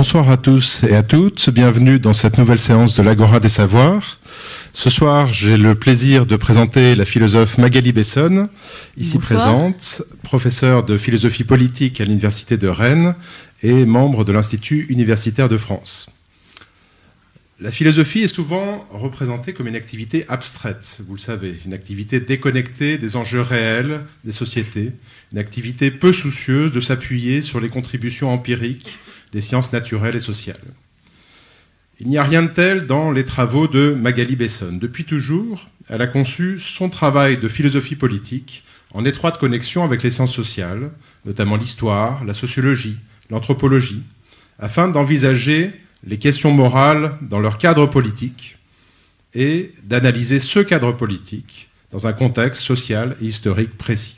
Bonsoir à tous et à toutes. Bienvenue dans cette nouvelle séance de l'Agora des Savoirs. Ce soir, j'ai le plaisir de présenter la philosophe Magali Besson, ici présente, professeure de philosophie politique à l'Université de Rennes et membre de l'Institut universitaire de France. La philosophie est souvent représentée comme une activité abstraite, vous le savez, une activité déconnectée des enjeux réels des sociétés, une activité peu soucieuse de s'appuyer sur les contributions empiriques des sciences naturelles et sociales. Il n'y a rien de tel dans les travaux de Magali Besson. Depuis toujours, elle a conçu son travail de philosophie politique en étroite connexion avec les sciences sociales, notamment l'histoire, la sociologie, l'anthropologie, afin d'envisager les questions morales dans leur cadre politique et d'analyser ce cadre politique dans un contexte social et historique précis.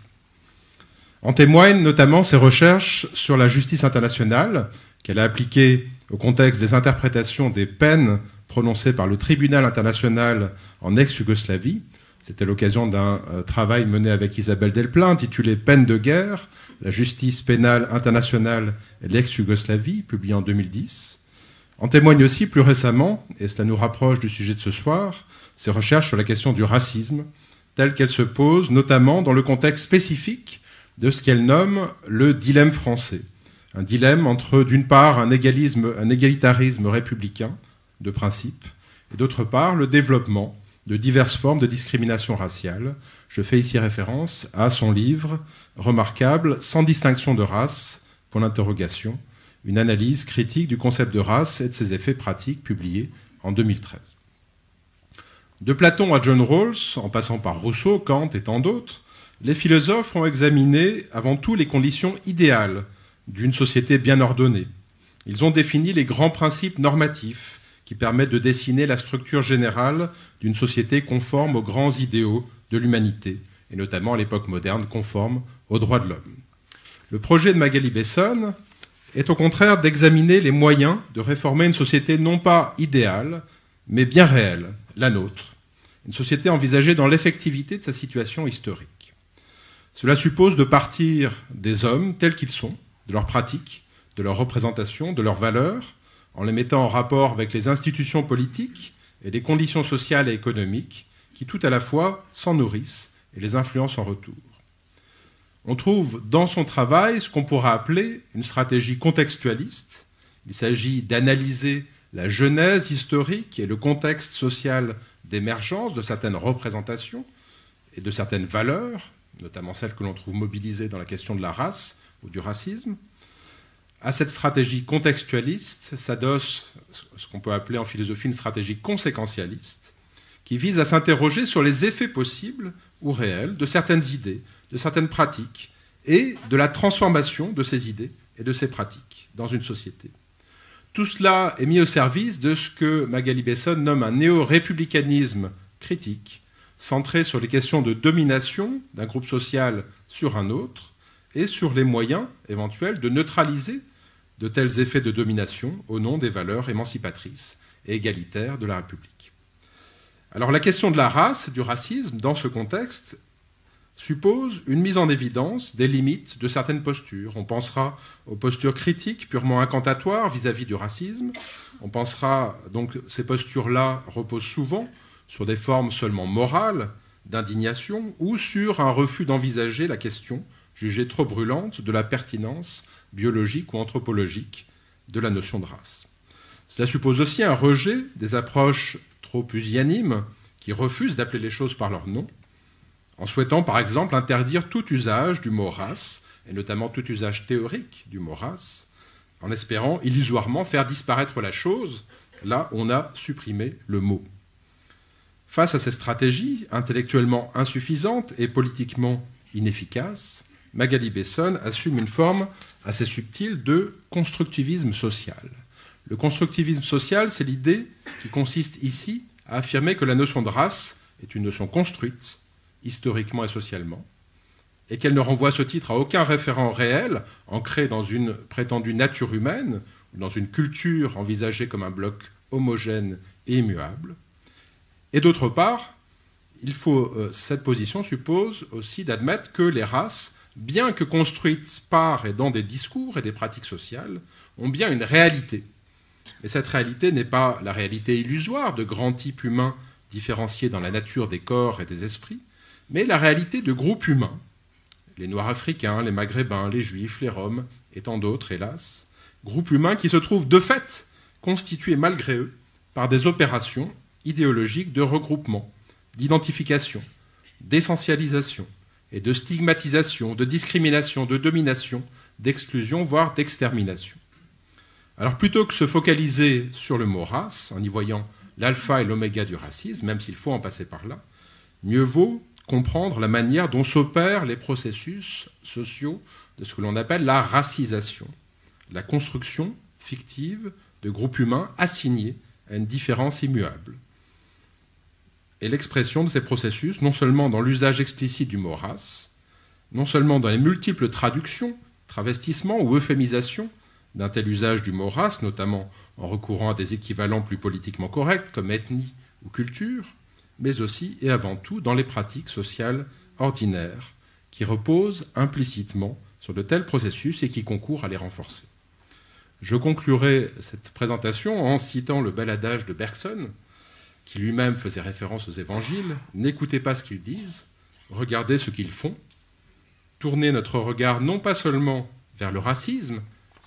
En témoignent notamment ses recherches sur la justice internationale, qu'elle a appliqué au contexte des interprétations des peines prononcées par le tribunal international en ex-Yougoslavie. C'était l'occasion d'un euh, travail mené avec Isabelle Delplein, intitulé Peine de guerre, la justice pénale internationale et l'ex-Yougoslavie, publié en 2010. En témoigne aussi plus récemment, et cela nous rapproche du sujet de ce soir, ses recherches sur la question du racisme, telle qu'elle se pose notamment dans le contexte spécifique de ce qu'elle nomme le dilemme français un dilemme entre, d'une part, un, égalitarisme républicain de principe, et d'autre part, le développement de diverses formes de discrimination raciale. Je fais ici référence à son livre remarquable Sans distinction de race pour l'interrogation, une analyse critique du concept de race et de ses effets pratiques publié en 2013. De Platon à John Rawls, en passant par Rousseau, Kant et tant d'autres, les philosophes ont examiné avant tout les conditions idéales d'une société bien ordonnée. Ils ont défini les grands principes normatifs qui permettent de dessiner la structure générale d'une société conforme aux grands idéaux de l'humanité, et notamment à l'époque moderne conforme aux droits de l'homme. Le projet de Magali Besson est au contraire d'examiner les moyens de réformer une société non pas idéale, mais bien réelle, la nôtre, une société envisagée dans l'effectivité de sa situation historique. Cela suppose de partir des hommes tels qu'ils sont, de leurs pratiques, de leurs représentations, de leurs valeurs, en les mettant en rapport avec les institutions politiques et les conditions sociales et économiques qui tout à la fois s'en nourrissent et les influencent en retour. On trouve dans son travail ce qu'on pourra appeler une stratégie contextualiste. Il s'agit d'analyser la genèse historique et le contexte social d'émergence de certaines représentations et de certaines valeurs, notamment celles que l'on trouve mobilisées dans la question de la race, ou du racisme. À cette stratégie contextualiste s'adosse ce qu'on peut appeler en philosophie une stratégie conséquentialiste, qui vise à s'interroger sur les effets possibles ou réels de certaines idées, de certaines pratiques, et de la transformation de ces idées et de ces pratiques dans une société. Tout cela est mis au service de ce que Magali Besson nomme un néo-républicanisme critique, centré sur les questions de domination d'un groupe social sur un autre, et sur les moyens éventuels de neutraliser de tels effets de domination au nom des valeurs émancipatrices et égalitaires de la République. Alors la question de la race, du racisme, dans ce contexte, suppose une mise en évidence des limites de certaines postures. On pensera aux postures critiques purement incantatoires vis-à-vis du racisme. On pensera donc ces postures-là reposent souvent sur des formes seulement morales d'indignation ou sur un refus d'envisager la question jugée trop brûlante de la pertinence biologique ou anthropologique de la notion de race. Cela suppose aussi un rejet des approches trop usianimes qui refusent d'appeler les choses par leur nom, en souhaitant par exemple interdire tout usage du mot race, et notamment tout usage théorique du mot race, en espérant illusoirement faire disparaître la chose, là où on a supprimé le mot. Face à ces stratégies intellectuellement insuffisantes et politiquement inefficaces, Magali Besson assume une forme assez subtile de constructivisme social. Le constructivisme social, c'est l'idée qui consiste ici à affirmer que la notion de race est une notion construite, historiquement et socialement, et qu'elle ne renvoie ce titre à aucun référent réel, ancré dans une prétendue nature humaine, ou dans une culture envisagée comme un bloc homogène et immuable. Et d'autre part, euh, cette position suppose aussi d'admettre que les races bien que construites par et dans des discours et des pratiques sociales, ont bien une réalité. Mais cette réalité n'est pas la réalité illusoire de grands types humains différenciés dans la nature des corps et des esprits, mais la réalité de groupes humains, les Noirs africains, les Maghrébins, les Juifs, les Roms et tant d'autres, hélas, groupes humains qui se trouvent de fait constitués malgré eux par des opérations idéologiques de regroupement, d'identification, d'essentialisation, et de stigmatisation, de discrimination, de domination, d'exclusion, voire d'extermination. Alors plutôt que se focaliser sur le mot race, en y voyant l'alpha et l'oméga du racisme, même s'il faut en passer par là, mieux vaut comprendre la manière dont s'opèrent les processus sociaux de ce que l'on appelle la racisation, la construction fictive de groupes humains assignés à une différence immuable et l'expression de ces processus non seulement dans l'usage explicite du mot race, non seulement dans les multiples traductions, travestissements ou euphémisations d'un tel usage du mot race, notamment en recourant à des équivalents plus politiquement corrects comme ethnie ou culture, mais aussi et avant tout dans les pratiques sociales ordinaires, qui reposent implicitement sur de tels processus et qui concourent à les renforcer. Je conclurai cette présentation en citant le baladage de Bergson, qui lui-même faisait référence aux évangiles, n'écoutez pas ce qu'ils disent, regardez ce qu'ils font, tournez notre regard non pas seulement vers le racisme,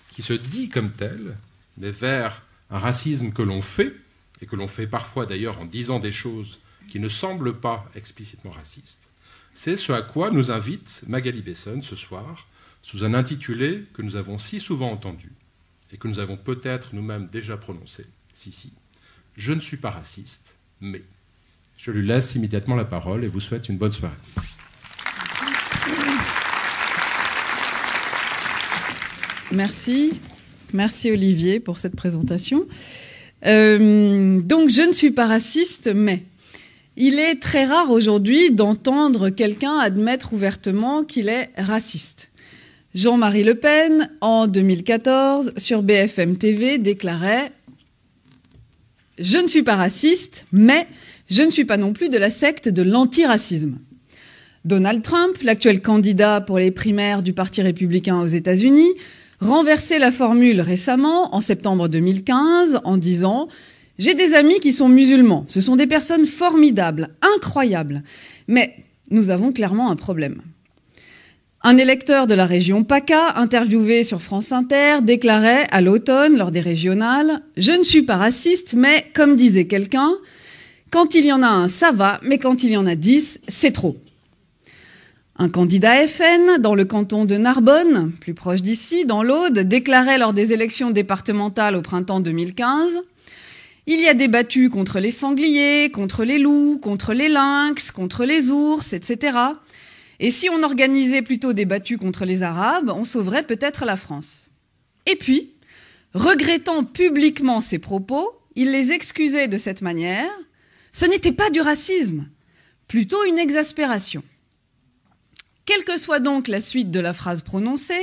qui se dit comme tel, mais vers un racisme que l'on fait, et que l'on fait parfois d'ailleurs en disant des choses qui ne semblent pas explicitement racistes. C'est ce à quoi nous invite Magali Besson ce soir, sous un intitulé que nous avons si souvent entendu, et que nous avons peut-être nous-mêmes déjà prononcé, si si. Je ne suis pas raciste, mais je lui laisse immédiatement la parole et vous souhaite une bonne soirée. Merci. Merci Olivier pour cette présentation. Euh, donc je ne suis pas raciste, mais il est très rare aujourd'hui d'entendre quelqu'un admettre ouvertement qu'il est raciste. Jean-Marie Le Pen, en 2014, sur BFM TV, déclarait je ne suis pas raciste, mais je ne suis pas non plus de la secte de l'antiracisme. Donald Trump, l'actuel candidat pour les primaires du Parti républicain aux États-Unis, renversait la formule récemment, en septembre 2015, en disant j'ai des amis qui sont musulmans. Ce sont des personnes formidables, incroyables. Mais nous avons clairement un problème. Un électeur de la région PACA, interviewé sur France Inter, déclarait à l'automne, lors des régionales, Je ne suis pas raciste, mais comme disait quelqu'un, quand il y en a un, ça va, mais quand il y en a dix, c'est trop. Un candidat FN dans le canton de Narbonne, plus proche d'ici, dans l'Aude, déclarait lors des élections départementales au printemps 2015 Il y a débattu contre les sangliers, contre les loups, contre les lynx, contre les ours, etc. Et si on organisait plutôt des battues contre les Arabes, on sauverait peut-être la France. Et puis, regrettant publiquement ses propos, il les excusait de cette manière. Ce n'était pas du racisme, plutôt une exaspération. Quelle que soit donc la suite de la phrase prononcée,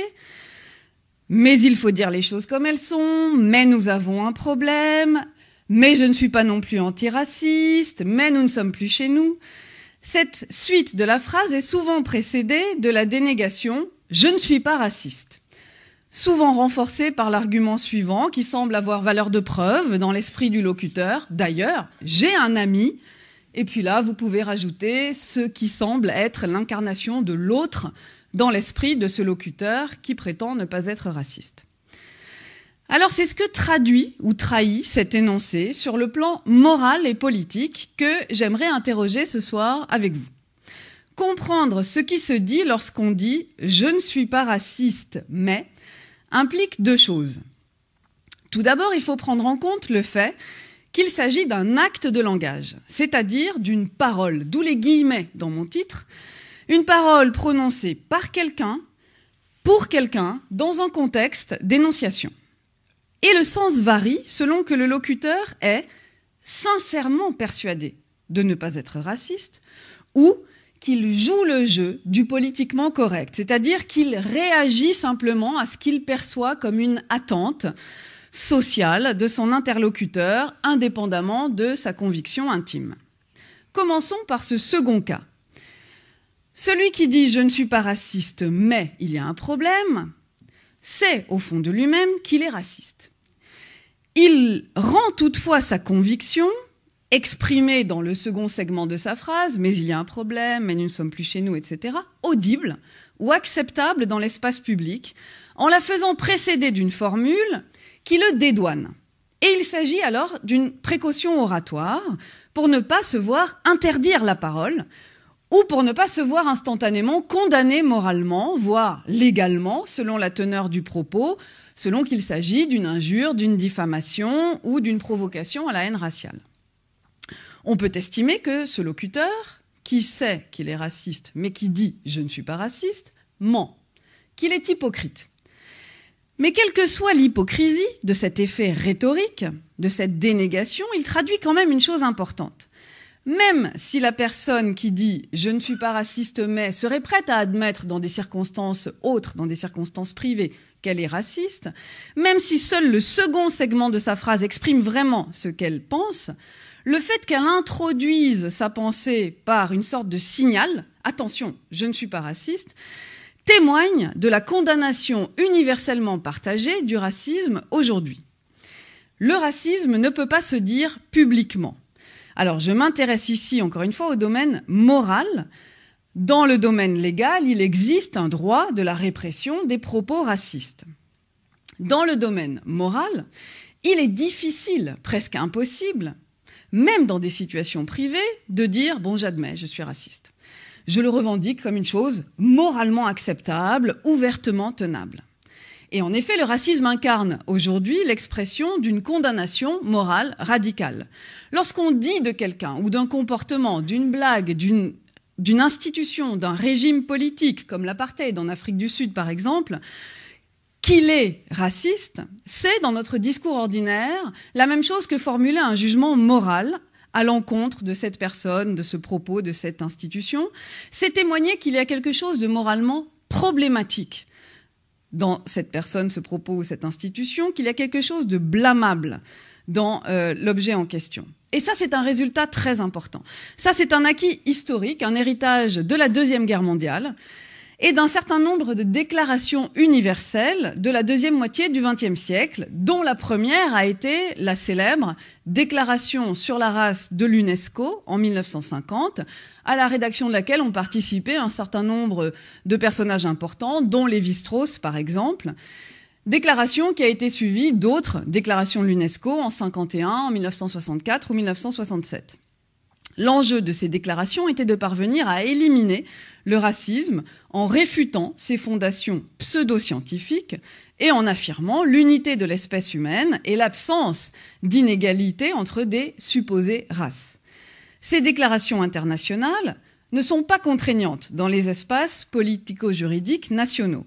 mais il faut dire les choses comme elles sont, mais nous avons un problème, mais je ne suis pas non plus antiraciste, mais nous ne sommes plus chez nous. Cette suite de la phrase est souvent précédée de la dénégation ⁇ Je ne suis pas raciste ⁇ souvent renforcée par l'argument suivant qui semble avoir valeur de preuve dans l'esprit du locuteur ⁇ D'ailleurs, j'ai un ami ⁇ et puis là, vous pouvez rajouter ce qui semble être l'incarnation de l'autre dans l'esprit de ce locuteur qui prétend ne pas être raciste. Alors c'est ce que traduit ou trahit cet énoncé sur le plan moral et politique que j'aimerais interroger ce soir avec vous. Comprendre ce qui se dit lorsqu'on dit je ne suis pas raciste mais implique deux choses. Tout d'abord, il faut prendre en compte le fait qu'il s'agit d'un acte de langage, c'est-à-dire d'une parole, d'où les guillemets dans mon titre, une parole prononcée par quelqu'un, pour quelqu'un, dans un contexte d'énonciation. Et le sens varie selon que le locuteur est sincèrement persuadé de ne pas être raciste ou qu'il joue le jeu du politiquement correct, c'est-à-dire qu'il réagit simplement à ce qu'il perçoit comme une attente sociale de son interlocuteur, indépendamment de sa conviction intime. Commençons par ce second cas. Celui qui dit je ne suis pas raciste, mais il y a un problème, sait au fond de lui-même qu'il est raciste. Il rend toutefois sa conviction exprimée dans le second segment de sa phrase, mais il y a un problème, mais nous ne sommes plus chez nous, etc., audible ou acceptable dans l'espace public, en la faisant précéder d'une formule qui le dédouane. Et il s'agit alors d'une précaution oratoire pour ne pas se voir interdire la parole ou pour ne pas se voir instantanément condamné moralement, voire légalement, selon la teneur du propos, selon qu'il s'agit d'une injure, d'une diffamation ou d'une provocation à la haine raciale. On peut estimer que ce locuteur, qui sait qu'il est raciste mais qui dit je ne suis pas raciste, ment, qu'il est hypocrite. Mais quelle que soit l'hypocrisie de cet effet rhétorique, de cette dénégation, il traduit quand même une chose importante même si la personne qui dit je ne suis pas raciste mais serait prête à admettre dans des circonstances autres, dans des circonstances privées, qu'elle est raciste, même si seul le second segment de sa phrase exprime vraiment ce qu'elle pense, le fait qu'elle introduise sa pensée par une sorte de signal, attention, je ne suis pas raciste, témoigne de la condamnation universellement partagée du racisme aujourd'hui. Le racisme ne peut pas se dire publiquement. Alors je m'intéresse ici encore une fois au domaine moral. Dans le domaine légal, il existe un droit de la répression des propos racistes. Dans le domaine moral, il est difficile, presque impossible, même dans des situations privées, de dire bon j'admets, je suis raciste. Je le revendique comme une chose moralement acceptable, ouvertement tenable. Et en effet, le racisme incarne aujourd'hui l'expression d'une condamnation morale radicale. Lorsqu'on dit de quelqu'un ou d'un comportement, d'une blague, d'une institution, d'un régime politique, comme l'apartheid en Afrique du Sud par exemple, qu'il est raciste, c'est dans notre discours ordinaire la même chose que formuler un jugement moral à l'encontre de cette personne, de ce propos, de cette institution. C'est témoigner qu'il y a quelque chose de moralement problématique dans cette personne, ce propos ou cette institution, qu'il y a quelque chose de blâmable dans euh, l'objet en question. Et ça, c'est un résultat très important. Ça, c'est un acquis historique, un héritage de la Deuxième Guerre mondiale, et d'un certain nombre de déclarations universelles de la deuxième moitié du XXe siècle, dont la première a été la célèbre Déclaration sur la race de l'UNESCO en 1950, à la rédaction de laquelle ont participé un certain nombre de personnages importants, dont Lévi-Strauss par exemple. Déclaration qui a été suivie d'autres déclarations de l'UNESCO en 1951, en 1964 ou 1967. L'enjeu de ces déclarations était de parvenir à éliminer le racisme en réfutant ses fondations pseudo-scientifiques et en affirmant l'unité de l'espèce humaine et l'absence d'inégalité entre des supposées races. Ces déclarations internationales ne sont pas contraignantes dans les espaces politico-juridiques nationaux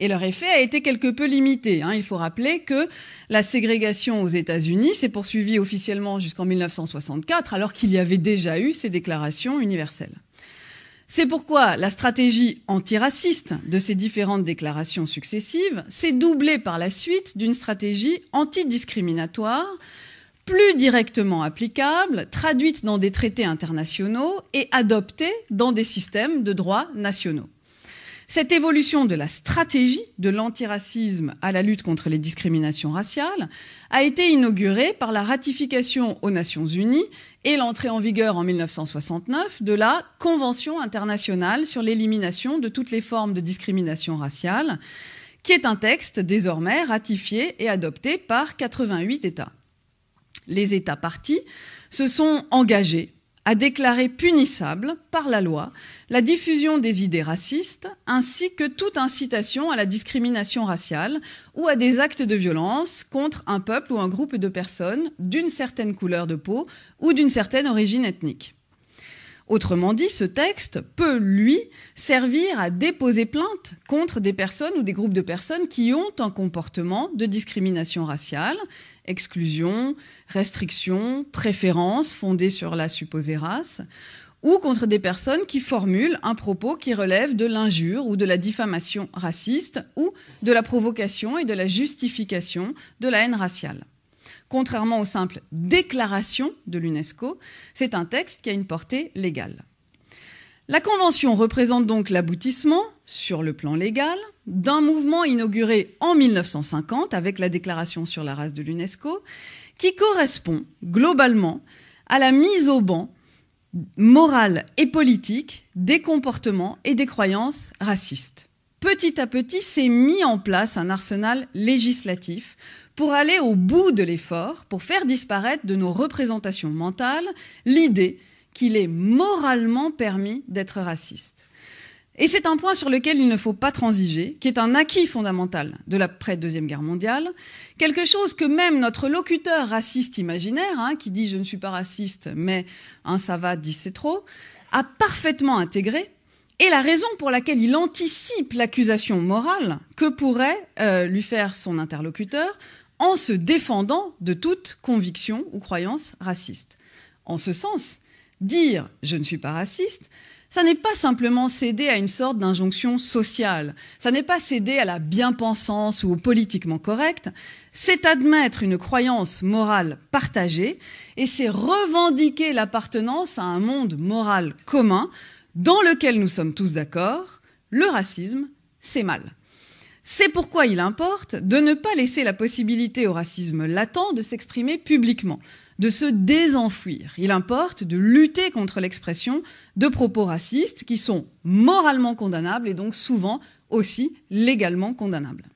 et leur effet a été quelque peu limité. Hein. Il faut rappeler que la ségrégation aux États-Unis s'est poursuivie officiellement jusqu'en 1964, alors qu'il y avait déjà eu ces déclarations universelles. C'est pourquoi la stratégie antiraciste de ces différentes déclarations successives s'est doublée par la suite d'une stratégie antidiscriminatoire, plus directement applicable, traduite dans des traités internationaux et adoptée dans des systèmes de droits nationaux. Cette évolution de la stratégie de l'antiracisme à la lutte contre les discriminations raciales a été inaugurée par la ratification aux Nations Unies et l'entrée en vigueur en 1969 de la Convention internationale sur l'élimination de toutes les formes de discrimination raciale, qui est un texte désormais ratifié et adopté par 88 États. Les États partis se sont engagés a déclaré punissable par la loi la diffusion des idées racistes ainsi que toute incitation à la discrimination raciale ou à des actes de violence contre un peuple ou un groupe de personnes d'une certaine couleur de peau ou d'une certaine origine ethnique. Autrement dit, ce texte peut, lui, servir à déposer plainte contre des personnes ou des groupes de personnes qui ont un comportement de discrimination raciale exclusion, restriction, préférence fondée sur la supposée race, ou contre des personnes qui formulent un propos qui relève de l'injure ou de la diffamation raciste ou de la provocation et de la justification de la haine raciale. Contrairement aux simples déclarations de l'UNESCO, c'est un texte qui a une portée légale. La Convention représente donc l'aboutissement, sur le plan légal, d'un mouvement inauguré en 1950 avec la déclaration sur la race de l'UNESCO, qui correspond globalement à la mise au banc morale et politique des comportements et des croyances racistes. Petit à petit, s'est mis en place un arsenal législatif pour aller au bout de l'effort, pour faire disparaître de nos représentations mentales l'idée qu'il est moralement permis d'être raciste. Et c'est un point sur lequel il ne faut pas transiger, qui est un acquis fondamental de l'après-deuxième guerre mondiale, quelque chose que même notre locuteur raciste imaginaire, hein, qui dit je ne suis pas raciste, mais ça va, dit c'est trop, a parfaitement intégré, et la raison pour laquelle il anticipe l'accusation morale que pourrait euh, lui faire son interlocuteur en se défendant de toute conviction ou croyance raciste. En ce sens, dire je ne suis pas raciste ça n'est pas simplement céder à une sorte d'injonction sociale, ça n'est pas céder à la bien-pensance ou au politiquement correct, c'est admettre une croyance morale partagée et c'est revendiquer l'appartenance à un monde moral commun dans lequel nous sommes tous d'accord, le racisme, c'est mal. C'est pourquoi il importe de ne pas laisser la possibilité au racisme latent de s'exprimer publiquement de se désenfuir. Il importe de lutter contre l'expression de propos racistes qui sont moralement condamnables et donc souvent aussi légalement condamnables.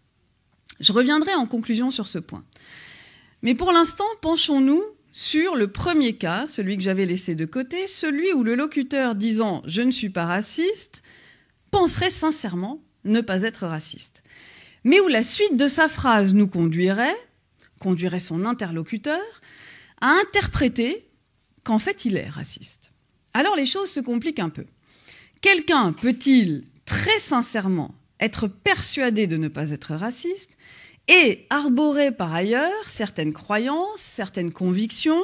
Je reviendrai en conclusion sur ce point. Mais pour l'instant, penchons-nous sur le premier cas, celui que j'avais laissé de côté, celui où le locuteur disant ⁇ Je ne suis pas raciste ⁇ penserait sincèrement ne pas être raciste, mais où la suite de sa phrase nous conduirait, conduirait son interlocuteur, à interpréter qu'en fait il est raciste. Alors les choses se compliquent un peu. Quelqu'un peut-il très sincèrement être persuadé de ne pas être raciste et arborer par ailleurs certaines croyances, certaines convictions,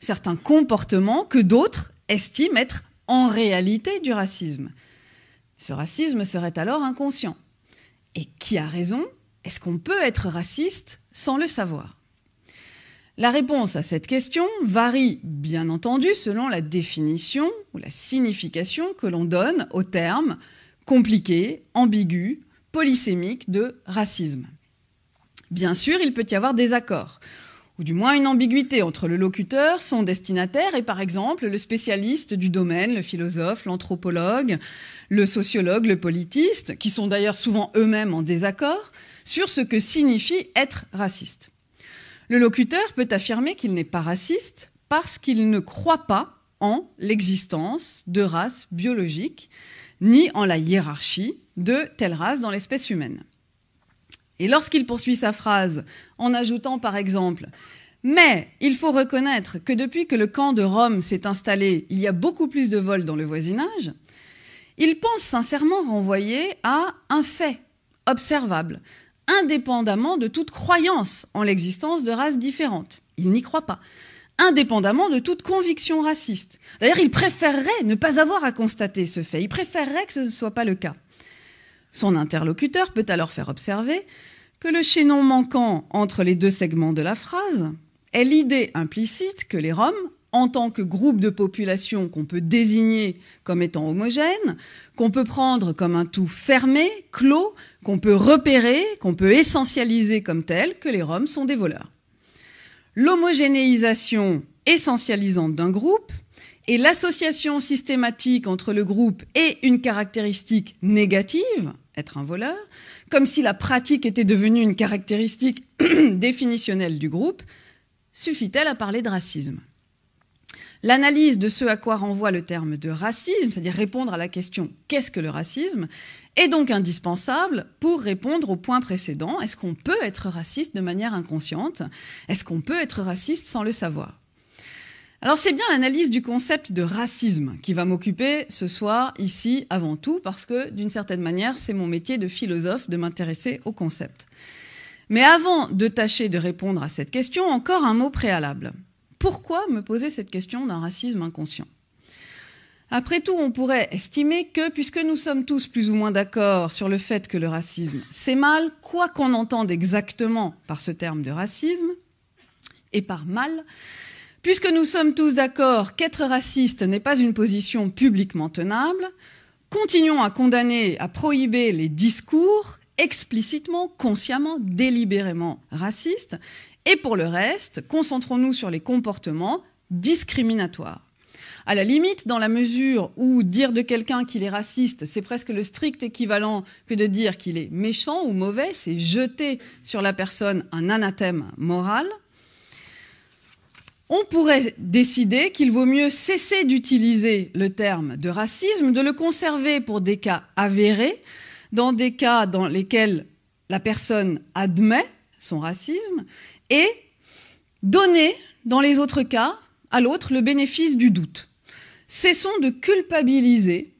certains comportements que d'autres estiment être en réalité du racisme. Ce racisme serait alors inconscient. Et qui a raison Est-ce qu'on peut être raciste sans le savoir la réponse à cette question varie bien entendu selon la définition ou la signification que l'on donne au terme compliqué, ambigu, polysémique de racisme. Bien sûr, il peut y avoir des accords, ou du moins une ambiguïté entre le locuteur, son destinataire et par exemple le spécialiste du domaine, le philosophe, l'anthropologue, le sociologue, le politiste, qui sont d'ailleurs souvent eux-mêmes en désaccord sur ce que signifie être raciste. Le locuteur peut affirmer qu'il n'est pas raciste parce qu'il ne croit pas en l'existence de races biologiques ni en la hiérarchie de telle race dans l'espèce humaine. Et lorsqu'il poursuit sa phrase en ajoutant par exemple mais il faut reconnaître que depuis que le camp de Rome s'est installé, il y a beaucoup plus de vols dans le voisinage. Il pense sincèrement renvoyer à un fait observable, indépendamment de toute croyance en l'existence de races différentes. Il n'y croit pas indépendamment de toute conviction raciste. D'ailleurs, il préférerait ne pas avoir à constater ce fait, il préférerait que ce ne soit pas le cas. Son interlocuteur peut alors faire observer que le chaînon manquant entre les deux segments de la phrase est l'idée implicite que les Roms en tant que groupe de population qu'on peut désigner comme étant homogène, qu'on peut prendre comme un tout fermé, clos, qu'on peut repérer, qu'on peut essentialiser comme tel, que les Roms sont des voleurs. L'homogénéisation essentialisante d'un groupe et l'association systématique entre le groupe et une caractéristique négative, être un voleur, comme si la pratique était devenue une caractéristique définitionnelle du groupe, suffit-elle à parler de racisme l'analyse de ce à quoi renvoie le terme de racisme, c'est-à-dire répondre à la question qu'est-ce que le racisme, est donc indispensable pour répondre au point précédent. Est-ce qu'on peut être raciste de manière inconsciente Est-ce qu'on peut être raciste sans le savoir alors c'est bien l'analyse du concept de racisme qui va m'occuper ce soir ici avant tout parce que d'une certaine manière c'est mon métier de philosophe de m'intéresser au concept. Mais avant de tâcher de répondre à cette question, encore un mot préalable pourquoi me poser cette question d'un racisme inconscient Après tout, on pourrait estimer que, puisque nous sommes tous plus ou moins d'accord sur le fait que le racisme, c'est mal, quoi qu'on entende exactement par ce terme de racisme, et par mal, puisque nous sommes tous d'accord qu'être raciste n'est pas une position publiquement tenable, continuons à condamner, à prohiber les discours explicitement, consciemment, délibérément racistes, et pour le reste, concentrons-nous sur les comportements discriminatoires. À la limite, dans la mesure où dire de quelqu'un qu'il est raciste, c'est presque le strict équivalent que de dire qu'il est méchant ou mauvais, c'est jeter sur la personne un anathème moral. On pourrait décider qu'il vaut mieux cesser d'utiliser le terme de racisme, de le conserver pour des cas avérés, dans des cas dans lesquels la personne admet son racisme, et donner, dans les autres cas, à l'autre le bénéfice du doute. Cessons de culpabiliser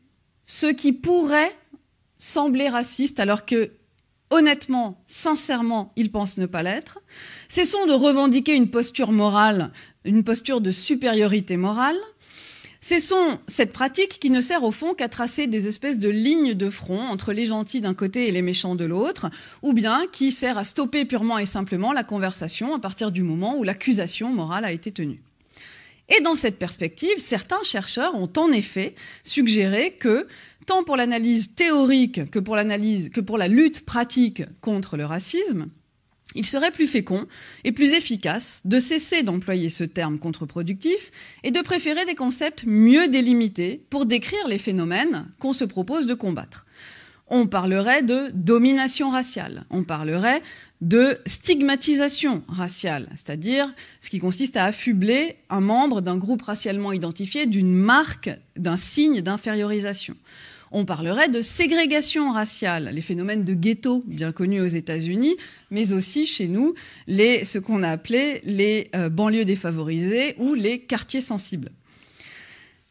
ceux qui pourraient sembler racistes alors que, honnêtement, sincèrement, ils pensent ne pas l'être. Cessons de revendiquer une posture morale, une posture de supériorité morale. C'est cette pratique qui ne sert au fond qu'à tracer des espèces de lignes de front entre les gentils d'un côté et les méchants de l'autre, ou bien qui sert à stopper purement et simplement la conversation à partir du moment où l'accusation morale a été tenue. Et dans cette perspective, certains chercheurs ont en effet suggéré que, tant pour l'analyse théorique que pour que pour la lutte pratique contre le racisme, il serait plus fécond et plus efficace de cesser d'employer ce terme contre-productif et de préférer des concepts mieux délimités pour décrire les phénomènes qu'on se propose de combattre. On parlerait de domination raciale, on parlerait de stigmatisation raciale, c'est-à-dire ce qui consiste à affubler un membre d'un groupe racialement identifié d'une marque, d'un signe d'infériorisation on parlerait de ségrégation raciale, les phénomènes de ghetto bien connus aux États-Unis, mais aussi chez nous, les, ce qu'on a appelé les euh, banlieues défavorisées ou les quartiers sensibles.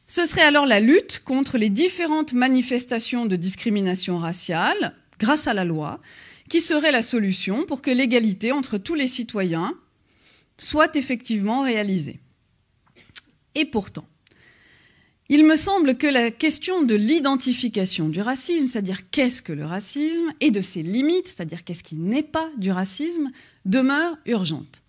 Ce serait alors la lutte contre les différentes manifestations de discrimination raciale, grâce à la loi, qui serait la solution pour que l'égalité entre tous les citoyens soit effectivement réalisée. Et pourtant, il me semble que la question de l'identification du racisme, c'est-à-dire qu'est-ce que le racisme, et de ses limites, c'est-à-dire qu'est-ce qui n'est pas du racisme, demeure urgente.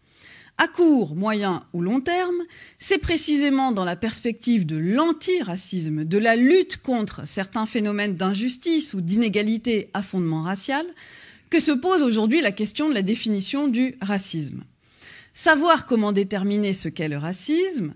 À court, moyen ou long terme, c'est précisément dans la perspective de l'antiracisme, de la lutte contre certains phénomènes d'injustice ou d'inégalité à fondement racial, que se pose aujourd'hui la question de la définition du racisme. Savoir comment déterminer ce qu'est le racisme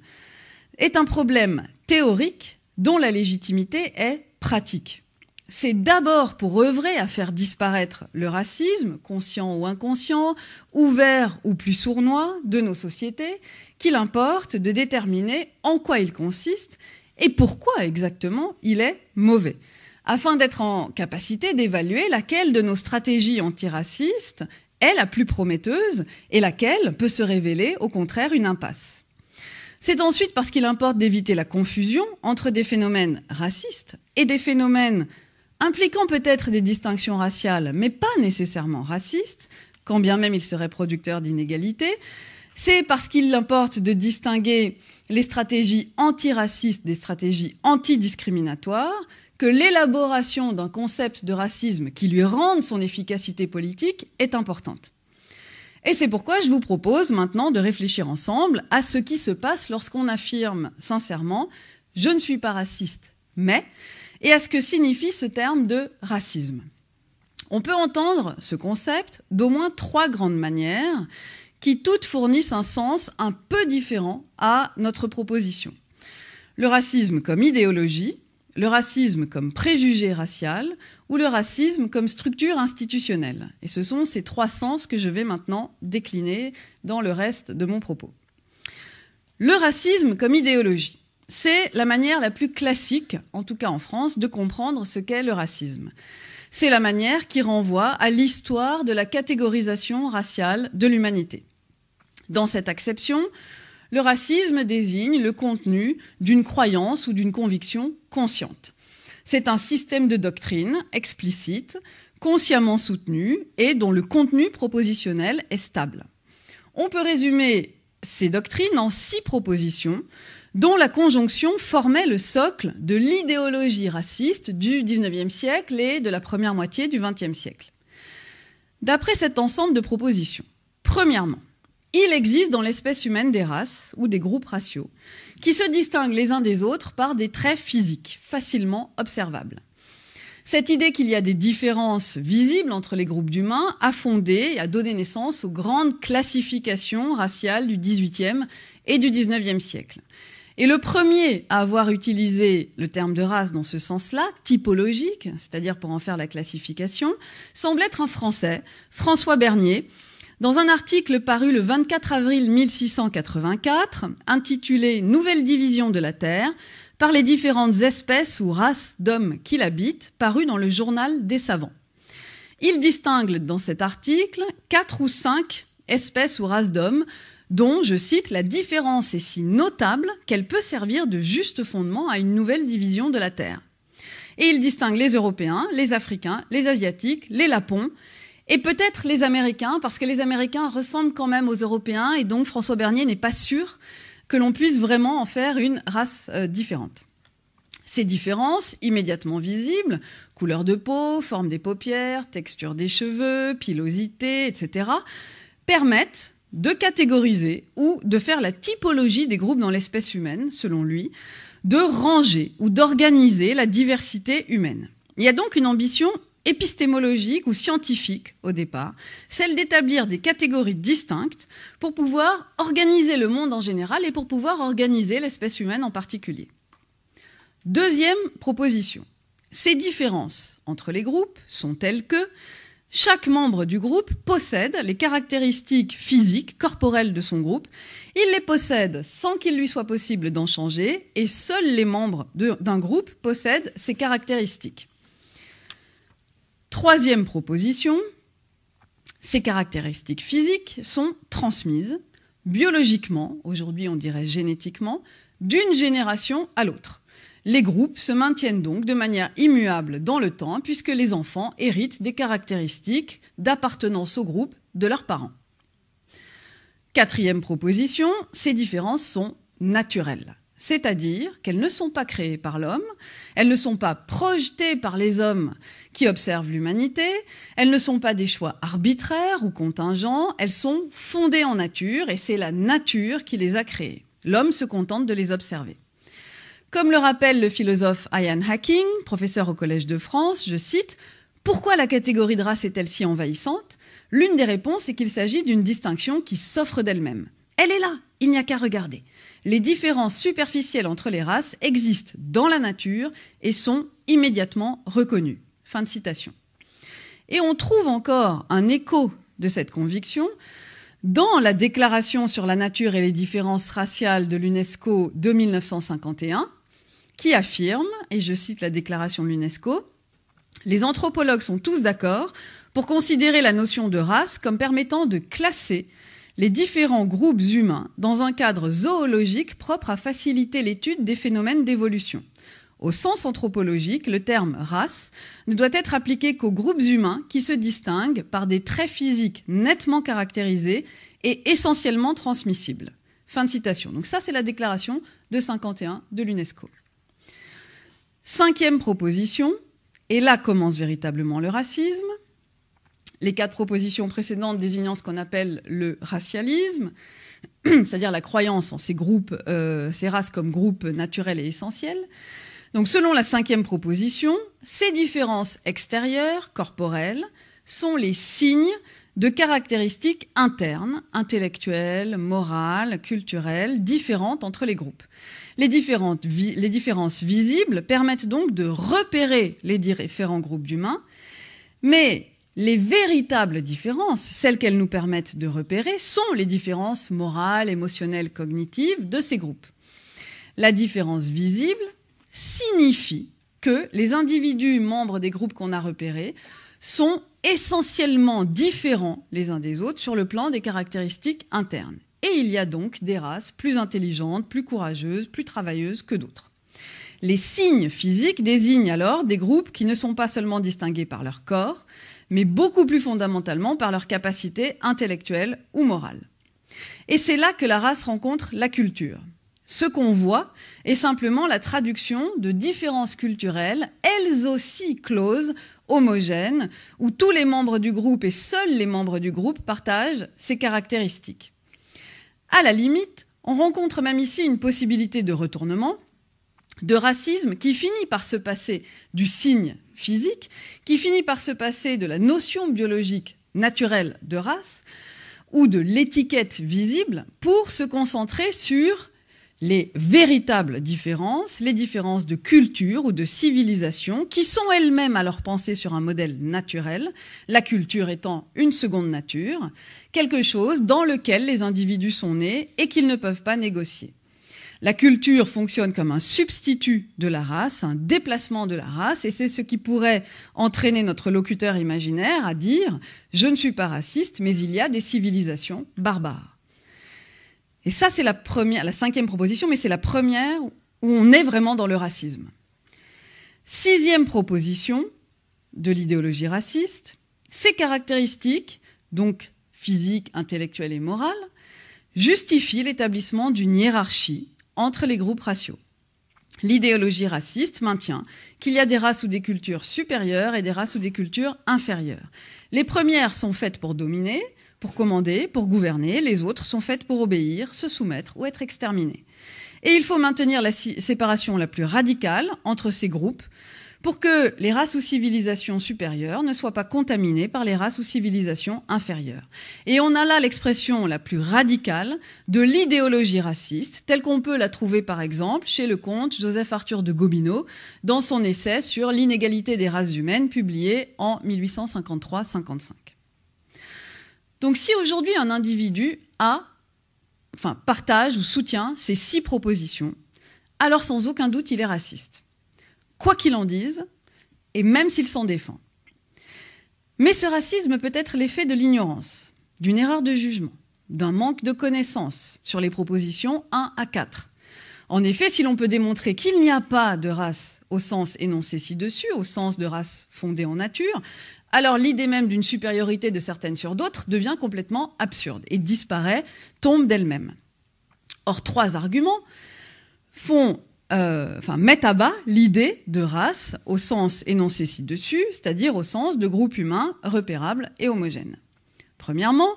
est un problème théorique dont la légitimité est pratique. C'est d'abord pour œuvrer à faire disparaître le racisme, conscient ou inconscient, ouvert ou plus sournois, de nos sociétés, qu'il importe de déterminer en quoi il consiste et pourquoi exactement il est mauvais, afin d'être en capacité d'évaluer laquelle de nos stratégies antiracistes est la plus prometteuse et laquelle peut se révéler au contraire une impasse. C'est ensuite parce qu'il importe d'éviter la confusion entre des phénomènes racistes et des phénomènes impliquant peut-être des distinctions raciales, mais pas nécessairement racistes, quand bien même ils seraient producteurs d'inégalités. C'est parce qu'il importe de distinguer les stratégies antiracistes des stratégies antidiscriminatoires que l'élaboration d'un concept de racisme qui lui rende son efficacité politique est importante. Et c'est pourquoi je vous propose maintenant de réfléchir ensemble à ce qui se passe lorsqu'on affirme sincèrement je ne suis pas raciste, mais et à ce que signifie ce terme de racisme. On peut entendre ce concept d'au moins trois grandes manières qui toutes fournissent un sens un peu différent à notre proposition. Le racisme comme idéologie, le racisme comme préjugé racial ou le racisme comme structure institutionnelle. Et ce sont ces trois sens que je vais maintenant décliner dans le reste de mon propos. Le racisme comme idéologie. C'est la manière la plus classique, en tout cas en France, de comprendre ce qu'est le racisme. C'est la manière qui renvoie à l'histoire de la catégorisation raciale de l'humanité. Dans cette acception, le racisme désigne le contenu d'une croyance ou d'une conviction consciente. C'est un système de doctrine explicite, consciemment soutenu et dont le contenu propositionnel est stable. On peut résumer ces doctrines en six propositions dont la conjonction formait le socle de l'idéologie raciste du XIXe siècle et de la première moitié du XXe siècle. D'après cet ensemble de propositions, premièrement, il existe dans l'espèce humaine des races ou des groupes raciaux qui se distinguent les uns des autres par des traits physiques facilement observables. Cette idée qu'il y a des différences visibles entre les groupes d'humains a fondé et a donné naissance aux grandes classifications raciales du XVIIIe et du XIXe siècle. Et le premier à avoir utilisé le terme de race dans ce sens-là, typologique, c'est-à-dire pour en faire la classification, semble être un Français, François Bernier, dans un article paru le 24 avril 1684, intitulé Nouvelle division de la Terre, par les différentes espèces ou races d'hommes qui l'habitent, paru dans le journal des savants. Il distingue dans cet article quatre ou cinq espèces ou races d'hommes dont, je cite, la différence est si notable qu'elle peut servir de juste fondement à une nouvelle division de la Terre. Et il distingue les Européens, les Africains, les Asiatiques, les Lapons, et peut-être les Américains, parce que les Américains ressemblent quand même aux Européens, et donc François Bernier n'est pas sûr que l'on puisse vraiment en faire une race euh, différente. Ces différences, immédiatement visibles, couleur de peau, forme des paupières, texture des cheveux, pilosité, etc., permettent de catégoriser ou de faire la typologie des groupes dans l'espèce humaine, selon lui, de ranger ou d'organiser la diversité humaine. Il y a donc une ambition épistémologique ou scientifique au départ, celle d'établir des catégories distinctes pour pouvoir organiser le monde en général et pour pouvoir organiser l'espèce humaine en particulier. Deuxième proposition. Ces différences entre les groupes sont telles que chaque membre du groupe possède les caractéristiques physiques, corporelles de son groupe. Il les possède sans qu'il lui soit possible d'en changer et seuls les membres d'un groupe possèdent ces caractéristiques. Troisième proposition, ces caractéristiques physiques sont transmises biologiquement, aujourd'hui on dirait génétiquement, d'une génération à l'autre. Les groupes se maintiennent donc de manière immuable dans le temps puisque les enfants héritent des caractéristiques d'appartenance au groupe de leurs parents. Quatrième proposition, ces différences sont naturelles, c'est-à-dire qu'elles ne sont pas créées par l'homme, elles ne sont pas projetées par les hommes qui observent l'humanité. Elles ne sont pas des choix arbitraires ou contingents, elles sont fondées en nature et c'est la nature qui les a créées. L'homme se contente de les observer. Comme le rappelle le philosophe Ian Hacking, professeur au Collège de France, je cite Pourquoi la catégorie de race est-elle si envahissante L'une des réponses est qu'il s'agit d'une distinction qui s'offre d'elle-même. Elle est là, il n'y a qu'à regarder. Les différences superficielles entre les races existent dans la nature et sont immédiatement reconnues. Fin de citation. Et on trouve encore un écho de cette conviction dans la Déclaration sur la nature et les différences raciales de l'UNESCO de 1951, qui affirme, et je cite la Déclaration de l'UNESCO, les anthropologues sont tous d'accord pour considérer la notion de race comme permettant de classer les différents groupes humains dans un cadre zoologique propre à faciliter l'étude des phénomènes d'évolution. Au sens anthropologique, le terme race ne doit être appliqué qu'aux groupes humains qui se distinguent par des traits physiques nettement caractérisés et essentiellement transmissibles. Fin de citation. Donc ça, c'est la déclaration de 51 de l'UNESCO. Cinquième proposition, et là commence véritablement le racisme. Les quatre propositions précédentes désignant ce qu'on appelle le racialisme, c'est-à-dire la croyance en ces groupes, euh, ces races comme groupes naturels et essentiels. Donc selon la cinquième proposition, ces différences extérieures, corporelles, sont les signes de caractéristiques internes, intellectuelles, morales, culturelles, différentes entre les groupes. Les, les différences visibles permettent donc de repérer les différents groupes d'humains, mais les véritables différences, celles qu'elles nous permettent de repérer, sont les différences morales, émotionnelles, cognitives de ces groupes. La différence visible signifie que les individus membres des groupes qu'on a repérés sont essentiellement différents les uns des autres sur le plan des caractéristiques internes. Et il y a donc des races plus intelligentes, plus courageuses, plus travailleuses que d'autres. Les signes physiques désignent alors des groupes qui ne sont pas seulement distingués par leur corps, mais beaucoup plus fondamentalement par leur capacité intellectuelle ou morale. Et c'est là que la race rencontre la culture. Ce qu'on voit est simplement la traduction de différences culturelles, elles aussi closes, homogènes, où tous les membres du groupe et seuls les membres du groupe partagent ces caractéristiques. À la limite, on rencontre même ici une possibilité de retournement, de racisme qui finit par se passer du signe physique, qui finit par se passer de la notion biologique naturelle de race ou de l'étiquette visible pour se concentrer sur les véritables différences, les différences de culture ou de civilisation, qui sont elles-mêmes à leur pensée sur un modèle naturel, la culture étant une seconde nature, quelque chose dans lequel les individus sont nés et qu'ils ne peuvent pas négocier. La culture fonctionne comme un substitut de la race, un déplacement de la race, et c'est ce qui pourrait entraîner notre locuteur imaginaire à dire ⁇ Je ne suis pas raciste, mais il y a des civilisations barbares ⁇ et ça, c'est la cinquième proposition, mais c'est la première où on est vraiment dans le racisme. Sixième proposition de l'idéologie raciste, ses caractéristiques, donc physiques, intellectuelles et morales, justifient l'établissement d'une hiérarchie entre les groupes raciaux. L'idéologie raciste maintient qu'il y a des races ou des cultures supérieures et des races ou des cultures inférieures. Les premières sont faites pour dominer, pour commander, pour gouverner, les autres sont faites pour obéir, se soumettre ou être exterminés. Et il faut maintenir la séparation la plus radicale entre ces groupes pour que les races ou civilisations supérieures ne soient pas contaminées par les races ou civilisations inférieures. Et on a là l'expression la plus radicale de l'idéologie raciste, telle qu'on peut la trouver par exemple chez le comte Joseph Arthur de Gobineau dans son essai sur l'inégalité des races humaines publié en 1853-55. Donc si aujourd'hui un individu a, enfin partage ou soutient ces six propositions, alors sans aucun doute il est raciste. Quoi qu'il en dise, et même s'il s'en défend. Mais ce racisme peut être l'effet de l'ignorance, d'une erreur de jugement, d'un manque de connaissance sur les propositions 1 à 4. En effet, si l'on peut démontrer qu'il n'y a pas de race au sens énoncé ci-dessus, au sens de race fondée en nature, alors l'idée même d'une supériorité de certaines sur d'autres devient complètement absurde et disparaît, tombe d'elle-même. Or, trois arguments font, euh, mettent à bas l'idée de race au sens énoncé ci-dessus, c'est-à-dire au sens de groupe humain repérable et homogène. Premièrement,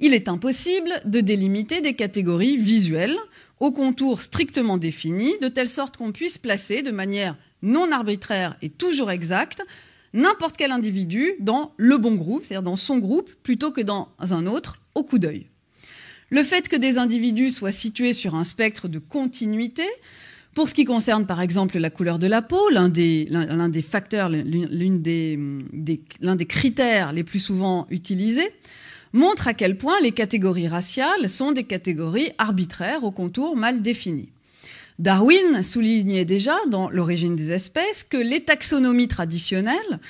il est impossible de délimiter des catégories visuelles aux contours strictement définis, de telle sorte qu'on puisse placer de manière non arbitraire et toujours exact n'importe quel individu dans le bon groupe, c'est-à-dire dans son groupe, plutôt que dans un autre, au coup d'œil. Le fait que des individus soient situés sur un spectre de continuité, pour ce qui concerne par exemple la couleur de la peau, l'un des, facteurs, l'un des critères les plus souvent utilisés, montre à quel point les catégories raciales sont des catégories arbitraires aux contours mal définis. Darwin soulignait déjà dans L'origine des espèces que les taxonomies traditionnelles,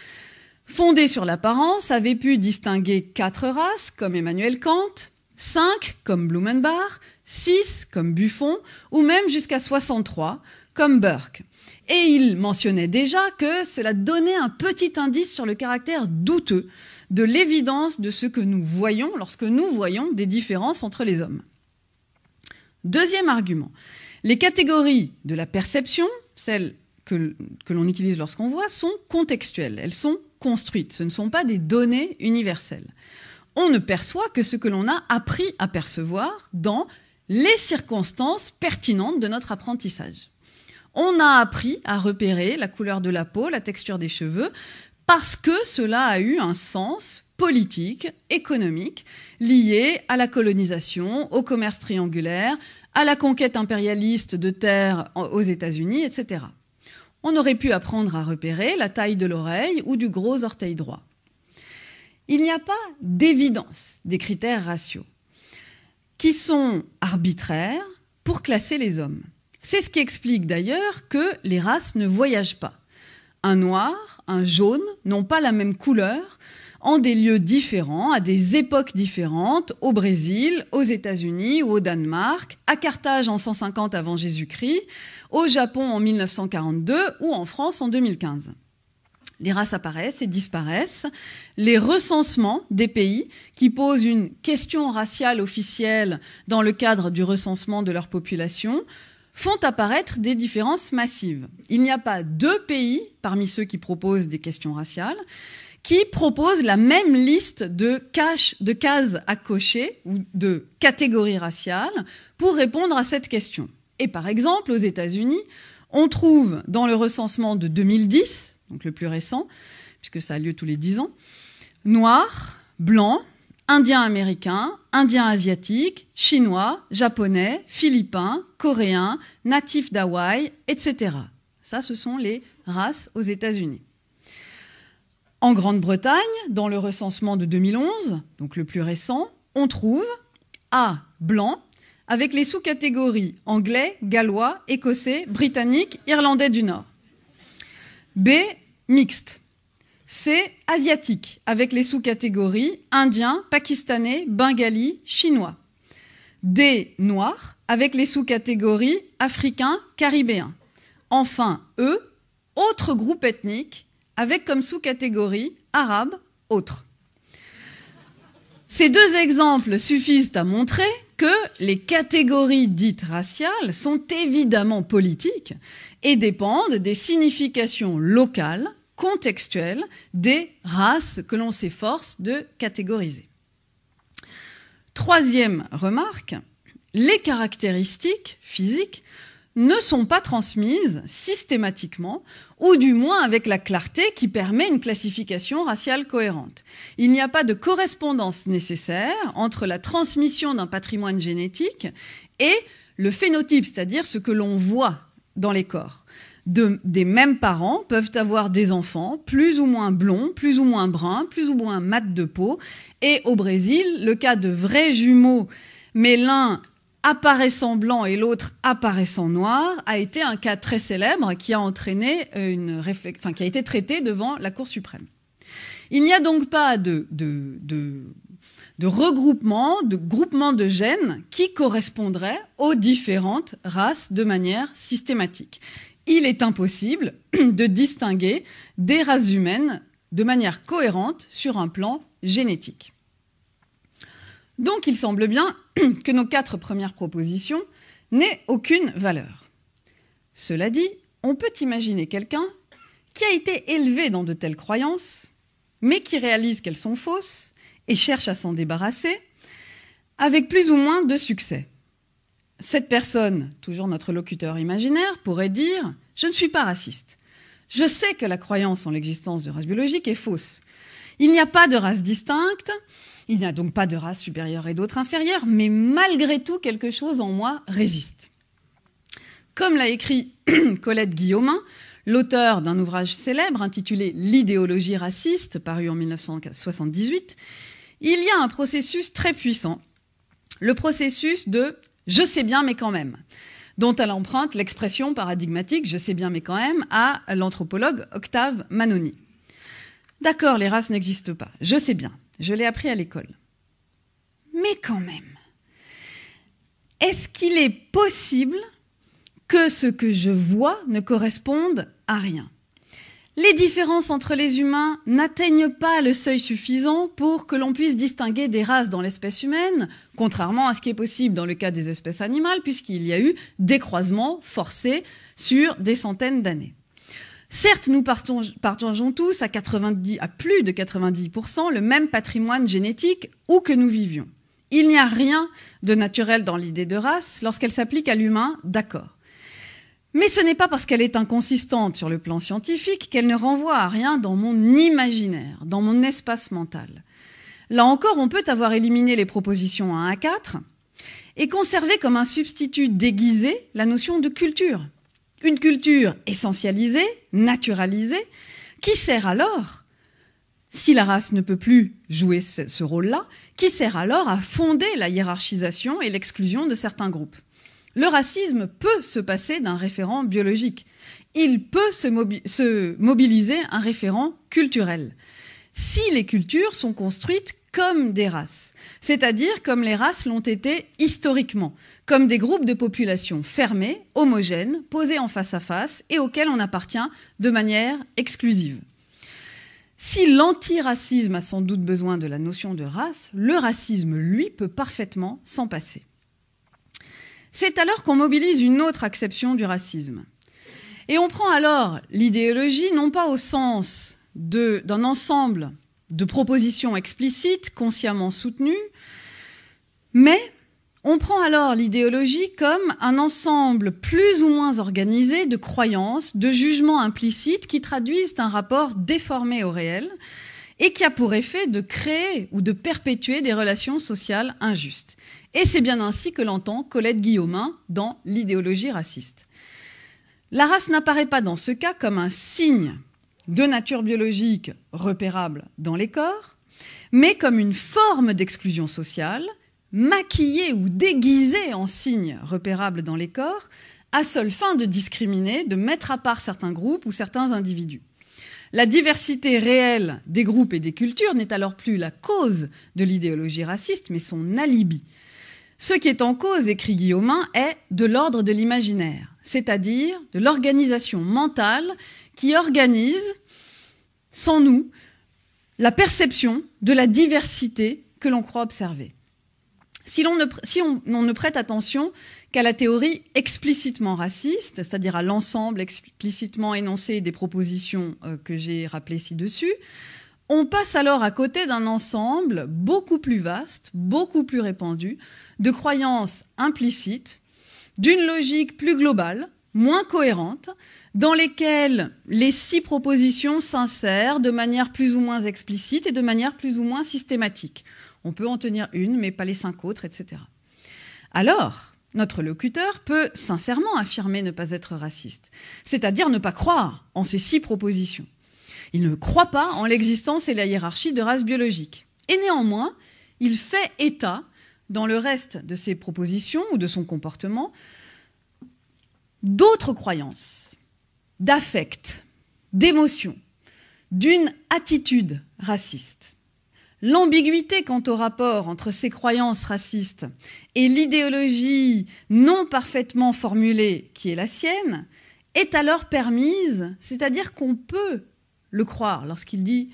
fondées sur l'apparence, avaient pu distinguer quatre races, comme Emmanuel Kant, cinq, comme Blumenbach, six, comme Buffon, ou même jusqu'à 63, comme Burke. Et il mentionnait déjà que cela donnait un petit indice sur le caractère douteux de l'évidence de ce que nous voyons lorsque nous voyons des différences entre les hommes. Deuxième argument, les catégories de la perception, celles que, l'on utilise lorsqu'on voit, sont contextuelles, elles sont construites, ce ne sont pas des données universelles. On ne perçoit que ce que l'on a appris à percevoir dans les circonstances pertinentes de notre apprentissage. On a appris à repérer la couleur de la peau, la texture des cheveux, parce que cela a eu un sens Politique, économiques, liée à la colonisation, au commerce triangulaire, à la conquête impérialiste de terres aux États-Unis, etc. On aurait pu apprendre à repérer la taille de l'oreille ou du gros orteil droit. Il n'y a pas d'évidence des critères raciaux, qui sont arbitraires pour classer les hommes. C'est ce qui explique d'ailleurs que les races ne voyagent pas. Un noir, un jaune n'ont pas la même couleur, en des lieux différents, à des époques différentes, au Brésil, aux États-Unis ou au Danemark, à Carthage en 150 avant Jésus-Christ, au Japon en 1942 ou en France en 2015. Les races apparaissent et disparaissent. Les recensements des pays qui posent une question raciale officielle dans le cadre du recensement de leur population font apparaître des différences massives. Il n'y a pas deux pays parmi ceux qui proposent des questions raciales qui propose la même liste de, cases à cocher ou de catégories raciales pour répondre à cette question. Et par exemple, aux États-Unis, on trouve dans le recensement de 2010, donc le plus récent, puisque ça a lieu tous les 10 ans, noirs, blancs, indiens américains, indiens asiatiques, chinois, japonais, philippins, coréens, natifs d'Hawaï, etc. Ça, ce sont les races aux États-Unis. En Grande-Bretagne, dans le recensement de 2011, donc le plus récent, on trouve A. Blanc, avec les sous-catégories anglais, gallois, écossais, britanniques, irlandais du Nord. B. Mixte. C. Asiatique, avec les sous-catégories indien, pakistanais, bengali, chinois. D. Noir, avec les sous-catégories africains, caribéens. Enfin, E. Autre groupe ethnique, avec comme sous-catégorie arabe, autre. Ces deux exemples suffisent à montrer que les catégories dites raciales sont évidemment politiques et dépendent des significations locales, contextuelles, des races que l'on s'efforce de catégoriser. Troisième remarque, les caractéristiques physiques ne sont pas transmises systématiquement ou du moins avec la clarté qui permet une classification raciale cohérente. Il n'y a pas de correspondance nécessaire entre la transmission d'un patrimoine génétique et le phénotype, c'est-à-dire ce que l'on voit dans les corps. des mêmes parents peuvent avoir des enfants plus ou moins blonds, plus ou moins bruns, plus ou moins mat de peau. Et au Brésil, le cas de vrais jumeaux, mais l'un apparaissant blanc et l'autre apparaissant noir a été un cas très célèbre qui a entraîné euh, une enfin, qui a été traité devant la Cour suprême. Il n'y a donc pas de, de regroupement, de groupement de gènes qui correspondrait aux différentes races de manière systématique. Il est impossible de distinguer des races humaines de manière cohérente sur un plan génétique. Donc il semble bien que nos quatre premières propositions n'aient aucune valeur. Cela dit, on peut imaginer quelqu'un qui a été élevé dans de telles croyances, mais qui réalise qu'elles sont fausses et cherche à s'en débarrasser, avec plus ou moins de succès. Cette personne, toujours notre locuteur imaginaire, pourrait dire ⁇ Je ne suis pas raciste. Je sais que la croyance en l'existence de races biologiques est fausse. Il n'y a pas de race distincte. Il n'y a donc pas de race supérieure et d'autres inférieures, mais malgré tout, quelque chose en moi résiste. Comme l'a écrit Colette Guillaumin, l'auteur d'un ouvrage célèbre intitulé L'idéologie raciste, paru en 1978, il y a un processus très puissant, le processus de je sais bien mais quand même, dont elle emprunte l'expression paradigmatique je sais bien mais quand même à l'anthropologue Octave Manoni. D'accord, les races n'existent pas, je sais bien. Je l'ai appris à l'école. Mais quand même, est-ce qu'il est possible que ce que je vois ne corresponde à rien Les différences entre les humains n'atteignent pas le seuil suffisant pour que l'on puisse distinguer des races dans l'espèce humaine, contrairement à ce qui est possible dans le cas des espèces animales, puisqu'il y a eu des croisements forcés sur des centaines d'années. Certes, nous partageons tous à, plus de 90% le même patrimoine génétique où que nous vivions. Il n'y a rien de naturel dans l'idée de race lorsqu'elle s'applique à l'humain, d'accord. Mais ce n'est pas parce qu'elle est inconsistante sur le plan scientifique qu'elle ne renvoie à rien dans mon imaginaire, dans mon espace mental. Là encore, on peut avoir éliminé les propositions 1 à 4 et conserver comme un substitut déguisé la notion de culture. Une culture essentialisée, naturalisée, qui sert alors, si la race ne peut plus jouer ce rôle-là, qui sert alors à fonder la hiérarchisation et l'exclusion de certains groupes. Le racisme peut se passer d'un référent biologique. Il peut se, mobiliser un référent culturel. Si les cultures sont construites comme des races, c'est-à-dire comme les races l'ont été historiquement, comme des groupes de populations fermés, homogènes, posés en face à face et auxquels on appartient de manière exclusive. Si l'antiracisme a sans doute besoin de la notion de race, le racisme, lui, peut parfaitement s'en passer. C'est alors qu'on mobilise une autre acception du racisme. Et on prend alors l'idéologie non pas au sens d'un ensemble de propositions explicites, consciemment soutenues, mais on prend alors l'idéologie comme un ensemble plus ou moins organisé de croyances, de jugements implicites qui traduisent un rapport déformé au réel et qui a pour effet de créer ou de perpétuer des relations sociales injustes. Et c'est bien ainsi que l'entend Colette Guillaumin dans L'idéologie raciste. La race n'apparaît pas dans ce cas comme un signe de nature biologique repérable dans les corps, mais comme une forme d'exclusion sociale maquillés ou déguisés en signes repérables dans les corps, à seule fin de discriminer, de mettre à part certains groupes ou certains individus. La diversité réelle des groupes et des cultures n'est alors plus la cause de l'idéologie raciste, mais son alibi. Ce qui est en cause, écrit Guillaumin, est de l'ordre de l'imaginaire, c'est-à-dire de l'organisation mentale qui organise, sans nous, la perception de la diversité que l'on croit observer. Si l'on ne, on, ne prête attention qu'à la théorie explicitement raciste, c'est-à-dire à, l'ensemble explicitement énoncé des propositions euh, que j'ai rappelées ci-dessus, on passe alors à côté d'un ensemble beaucoup plus vaste, beaucoup plus répandu, de croyances implicites, d'une logique plus globale, moins cohérente, dans lesquelles les six propositions s'insèrent de manière plus ou moins explicite et de manière plus ou moins systématique. On peut en tenir une, mais pas les cinq autres, etc. Alors, notre locuteur peut sincèrement affirmer ne pas être raciste, c'est-à-dire ne pas croire en ces six propositions. Il ne croit pas en l'existence et la hiérarchie de races biologiques. Et néanmoins, il fait état, dans le reste de ses propositions ou de son comportement, d'autres croyances, d'affects, d'émotions, d'une attitude raciste. L'ambiguïté quant au rapport entre ses croyances racistes et l'idéologie non parfaitement formulée qui est la sienne est alors permise, c'est-à-dire qu'on peut le croire lorsqu'il dit,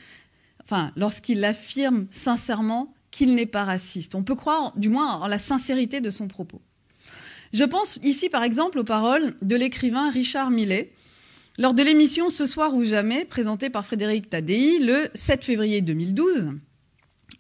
enfin, lorsqu'il affirme sincèrement qu'il n'est pas raciste. On peut croire, du moins, en la sincérité de son propos. Je pense ici, par exemple, aux paroles de l'écrivain Richard Millet, lors de l'émission Ce soir ou jamais, présentée par Frédéric Tadei le 7 février 2012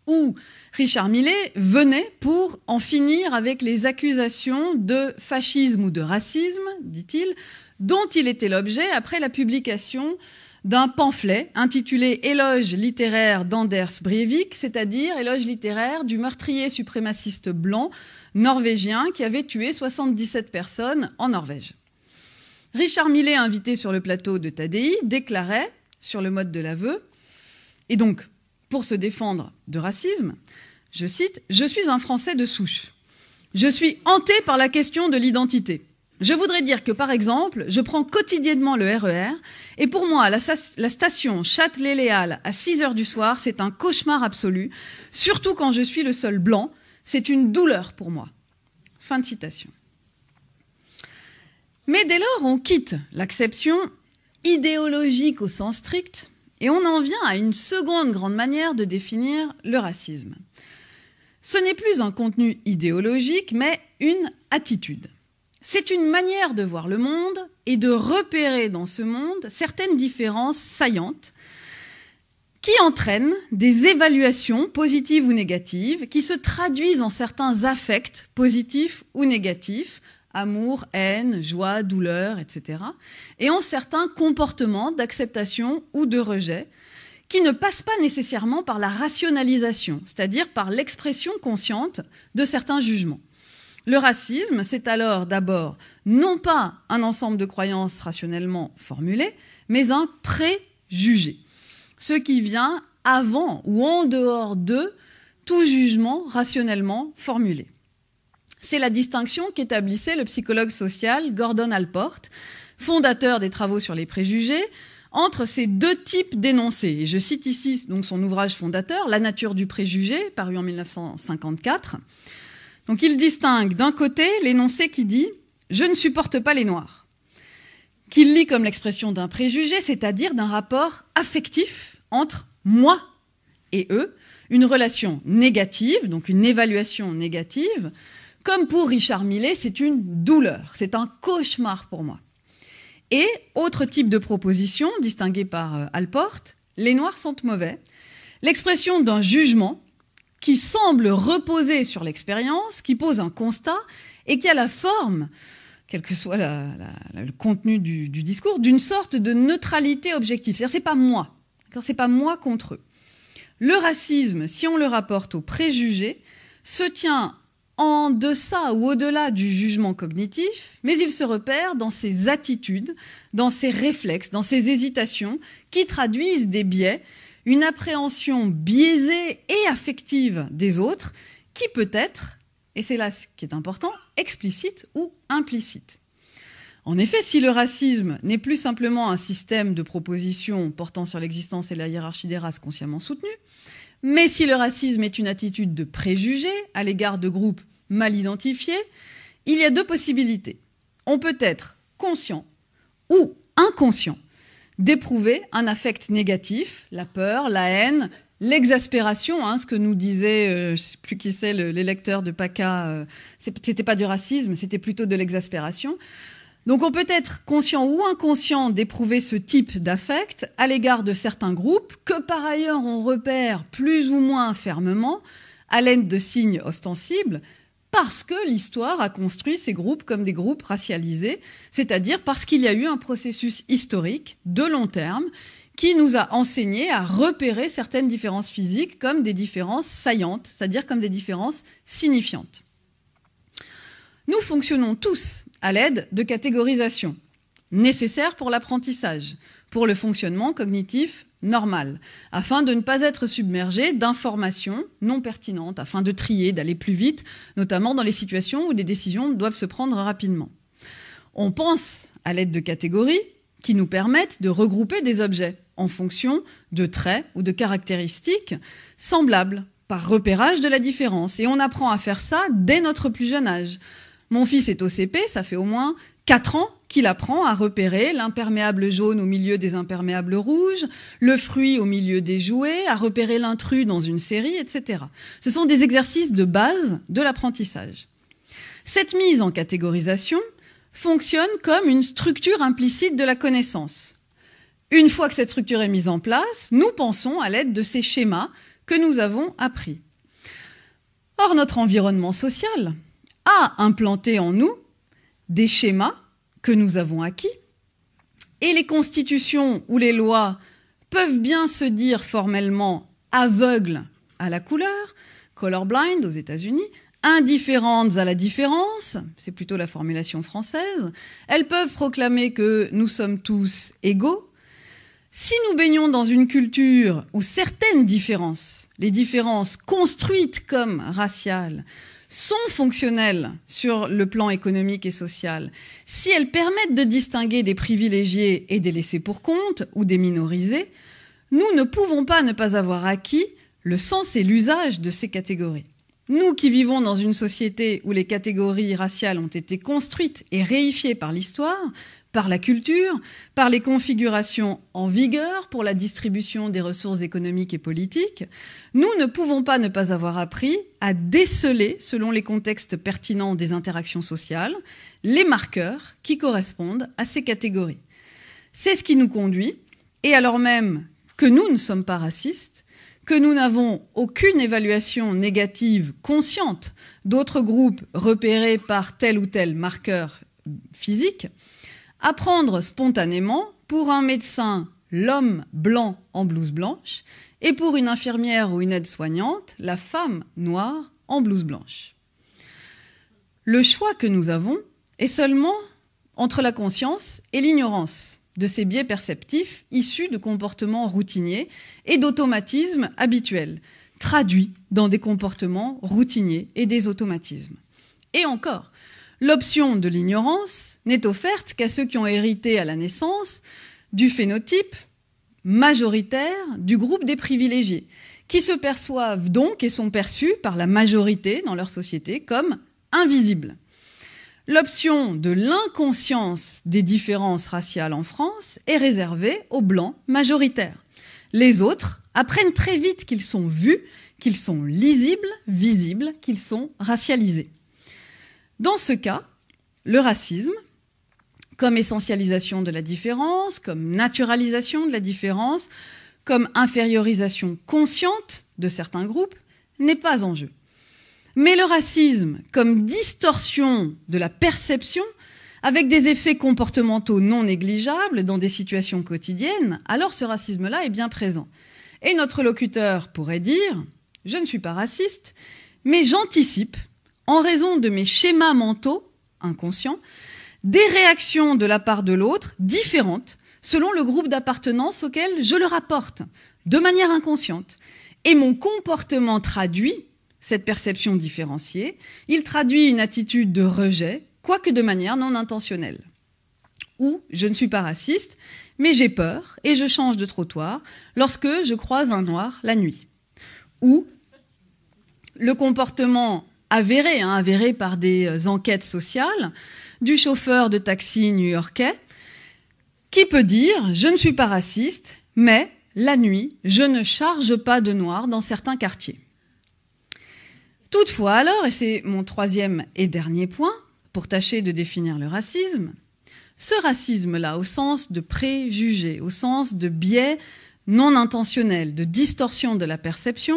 où Richard Millet venait pour en finir avec les accusations de fascisme ou de racisme, dit-il, dont il était l'objet après la publication d'un pamphlet intitulé Éloge littéraire d'Anders Breivik, c'est-à-dire Éloge littéraire du meurtrier suprémaciste blanc norvégien qui avait tué 77 personnes en Norvège. Richard Millet, invité sur le plateau de Tadei, déclarait, sur le mode de l'aveu, et donc pour se défendre de racisme, je cite, Je suis un Français de souche. Je suis hanté par la question de l'identité. Je voudrais dire que, par exemple, je prends quotidiennement le RER, e et pour moi, la, station Châtelet-Léal à 6 heures du soir, c'est un cauchemar absolu, surtout quand je suis le seul blanc. C'est une douleur pour moi. Fin de citation. Mais dès lors, on quitte l'acception idéologique au sens strict et on en vient à une seconde grande manière de définir le racisme. Ce n'est plus un contenu idéologique, mais une attitude. C'est une manière de voir le monde et de repérer dans ce monde certaines différences saillantes qui entraînent des évaluations positives ou négatives, qui se traduisent en certains affects positifs ou négatifs, amour, haine, joie, douleur, etc., et en certains comportements d'acceptation ou de rejet, qui ne passent pas nécessairement par la rationalisation, c'est-à-dire par l'expression consciente de certains jugements. Le racisme, c'est alors d'abord non pas un ensemble de croyances rationnellement formulées, mais un préjugé, ce qui vient avant ou en dehors de tout jugement rationnellement formulé. C'est la distinction qu'établissait le psychologue social Gordon Alport, fondateur des travaux sur les préjugés, entre ces deux types d'énoncés. je cite ici donc son ouvrage fondateur, La nature du préjugé, paru en 1954. Donc il distingue d'un côté l'énoncé qui dit Je ne supporte pas les Noirs, qu'il lit comme l'expression d'un préjugé, c'est-à-dire d'un rapport affectif entre moi et eux, une relation négative, donc une évaluation négative, comme pour Richard Millet, c'est une douleur, c'est un cauchemar pour moi. Et autre type de proposition, distinguée par euh, Alport, les Noirs sont mauvais, l'expression d'un jugement qui semble reposer sur l'expérience, qui pose un constat et qui a la forme, quel que soit le contenu du, discours, d'une sorte de neutralité objective. C'est-à-dire, c'est pas moi. C'est pas moi contre eux. Le racisme, si on le rapporte aux préjugés, se tient en deçà ou au-delà du jugement cognitif, mais il se repère dans ses attitudes, dans ses réflexes, dans ses hésitations, qui traduisent des biais, une appréhension biaisée et affective des autres, qui peut être, et c'est là ce qui est important, explicite ou implicite. En effet, si le racisme n'est plus simplement un système de propositions portant sur l'existence et la hiérarchie des races consciemment soutenues, mais si le racisme est une attitude de préjugé à l'égard de groupes mal identifiés, il y a deux possibilités. On peut être conscient ou inconscient d'éprouver un affect négatif, la peur, la haine, l'exaspération, hein, ce que nous disait, euh, je sais plus qui c'est, l'électeur de PACA, euh, c'était pas du racisme, c'était plutôt de l'exaspération. Donc on peut être conscient ou inconscient d'éprouver ce type d'affect à l'égard de certains groupes que par ailleurs on repère plus ou moins fermement à l'aide de signes ostensibles parce que l'histoire a construit ces groupes comme des groupes racialisés, c'est-à-dire parce qu'il y a eu un processus historique de long terme qui nous a enseigné à repérer certaines différences physiques comme des différences saillantes, c'est-à-dire comme des différences signifiantes. Nous fonctionnons tous à l'aide de catégorisations nécessaires pour l'apprentissage, pour le fonctionnement cognitif normal, afin de ne pas être submergé d'informations non pertinentes, afin de trier, d'aller plus vite, notamment dans les situations où des décisions doivent se prendre rapidement. On pense à l'aide de catégories qui nous permettent de regrouper des objets en fonction de traits ou de caractéristiques semblables par repérage de la différence. Et on apprend à faire ça dès notre plus jeune âge. Mon fils est au CP, ça fait au moins 4 ans qu'il apprend à repérer l'imperméable jaune au milieu des imperméables rouges, le fruit au milieu des jouets, à repérer l'intrus dans une série, etc. Ce sont des exercices de base de l'apprentissage. Cette mise en catégorisation fonctionne comme une structure implicite de la connaissance. Une fois que cette structure est mise en place, nous pensons à l'aide de ces schémas que nous avons appris. Or, notre environnement social, a implanté en nous des schémas que nous avons acquis. Et les constitutions ou les lois peuvent bien se dire formellement aveugles à la couleur, colorblind aux États-Unis, indifférentes à la différence, c'est plutôt la formulation française, elles peuvent proclamer que nous sommes tous égaux. Si nous baignons dans une culture où certaines différences, les différences construites comme raciales, sont fonctionnelles sur le plan économique et social, si elles permettent de distinguer des privilégiés et des laissés pour compte ou des minorisés, nous ne pouvons pas ne pas avoir acquis le sens et l'usage de ces catégories. Nous qui vivons dans une société où les catégories raciales ont été construites et réifiées par l'histoire, par la culture, par les configurations en vigueur pour la distribution des ressources économiques et politiques, nous ne pouvons pas ne pas avoir appris à déceler, selon les contextes pertinents des interactions sociales, les marqueurs qui correspondent à ces catégories. C'est ce qui nous conduit, et alors même que nous ne sommes pas racistes, que nous n'avons aucune évaluation négative consciente d'autres groupes repérés par tel ou tel marqueur physique, apprendre spontanément pour un médecin l'homme blanc en blouse blanche et pour une infirmière ou une aide-soignante la femme noire en blouse blanche. Le choix que nous avons est seulement entre la conscience et l'ignorance de ces biais perceptifs issus de comportements routiniers et d'automatismes habituels, traduits dans des comportements routiniers et des automatismes. Et encore, l'option de l'ignorance n'est offerte qu'à ceux qui ont hérité à la naissance du phénotype majoritaire du groupe des privilégiés, qui se perçoivent donc et sont perçus par la majorité dans leur société comme invisibles. L'option de l'inconscience des différences raciales en France est réservée aux blancs majoritaires. Les autres apprennent très vite qu'ils sont vus, qu'ils sont lisibles, visibles, qu'ils sont racialisés. Dans ce cas, le racisme, comme essentialisation de la différence, comme naturalisation de la différence, comme infériorisation consciente de certains groupes, n'est pas en jeu mais le racisme comme distorsion de la perception avec des effets comportementaux non négligeables dans des situations quotidiennes, alors ce racisme-là est bien présent. Et notre locuteur pourrait dire, je ne suis pas raciste, mais j'anticipe, en raison de mes schémas mentaux inconscients, des réactions de la part de l'autre différentes selon le groupe d'appartenance auquel je le rapporte, de manière inconsciente. Et mon comportement traduit cette perception différenciée, il traduit une attitude de rejet, quoique de manière non intentionnelle. Ou je ne suis pas raciste, mais j'ai peur et je change de trottoir lorsque je croise un noir la nuit. Ou le comportement avéré, hein, avéré par des euh, enquêtes sociales, du chauffeur de taxi new-yorkais, qui peut dire je ne suis pas raciste, mais la nuit, je ne charge pas de noir dans certains quartiers. Toutefois, alors, et c'est mon troisième et dernier point, pour tâcher de définir le racisme, ce racisme-là, au sens de préjugé, au sens de biais non intentionnel, de distorsion de la perception,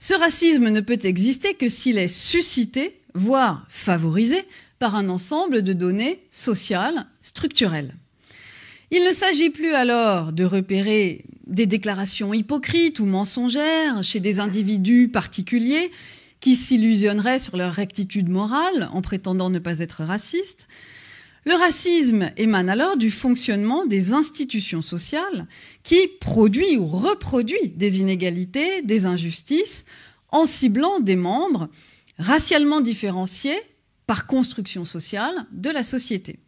ce racisme ne peut exister que s'il est suscité, voire favorisé, par un ensemble de données sociales, structurelles. Il ne s'agit plus alors de repérer des déclarations hypocrites ou mensongères chez des individus particuliers qui s'illusionneraient sur leur rectitude morale en prétendant ne pas être racistes. Le racisme émane alors du fonctionnement des institutions sociales qui produit ou reproduit des inégalités, des injustices, en ciblant des membres racialement différenciés par construction sociale de la société.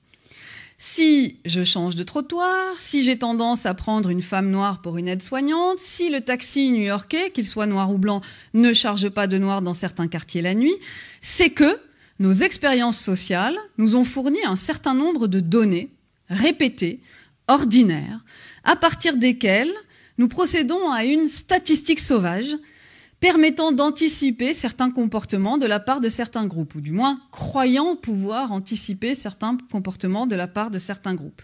Si je change de trottoir, si j'ai tendance à prendre une femme noire pour une aide-soignante, si le taxi new-yorkais, qu'il soit noir ou blanc, ne charge pas de noir dans certains quartiers la nuit, c'est que nos expériences sociales nous ont fourni un certain nombre de données répétées, ordinaires, à partir desquelles nous procédons à une statistique sauvage permettant d'anticiper certains comportements de la part de certains groupes, ou du moins croyant pouvoir anticiper certains comportements de la part de certains groupes.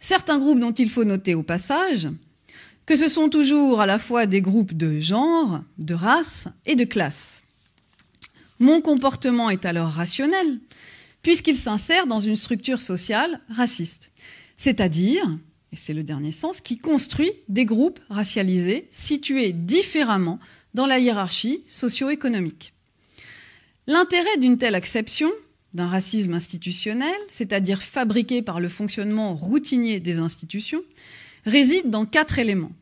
Certains groupes dont il faut noter au passage que ce sont toujours à la fois des groupes de genre, de race et de classe. Mon comportement est alors rationnel, puisqu'il s'insère dans une structure sociale raciste, c'est-à-dire, et c'est le dernier sens, qui construit des groupes racialisés situés différemment dans la hiérarchie socio-économique. L'intérêt d'une telle acception, d'un racisme institutionnel, c'est-à-dire fabriqué par le fonctionnement routinier des institutions, réside dans quatre éléments.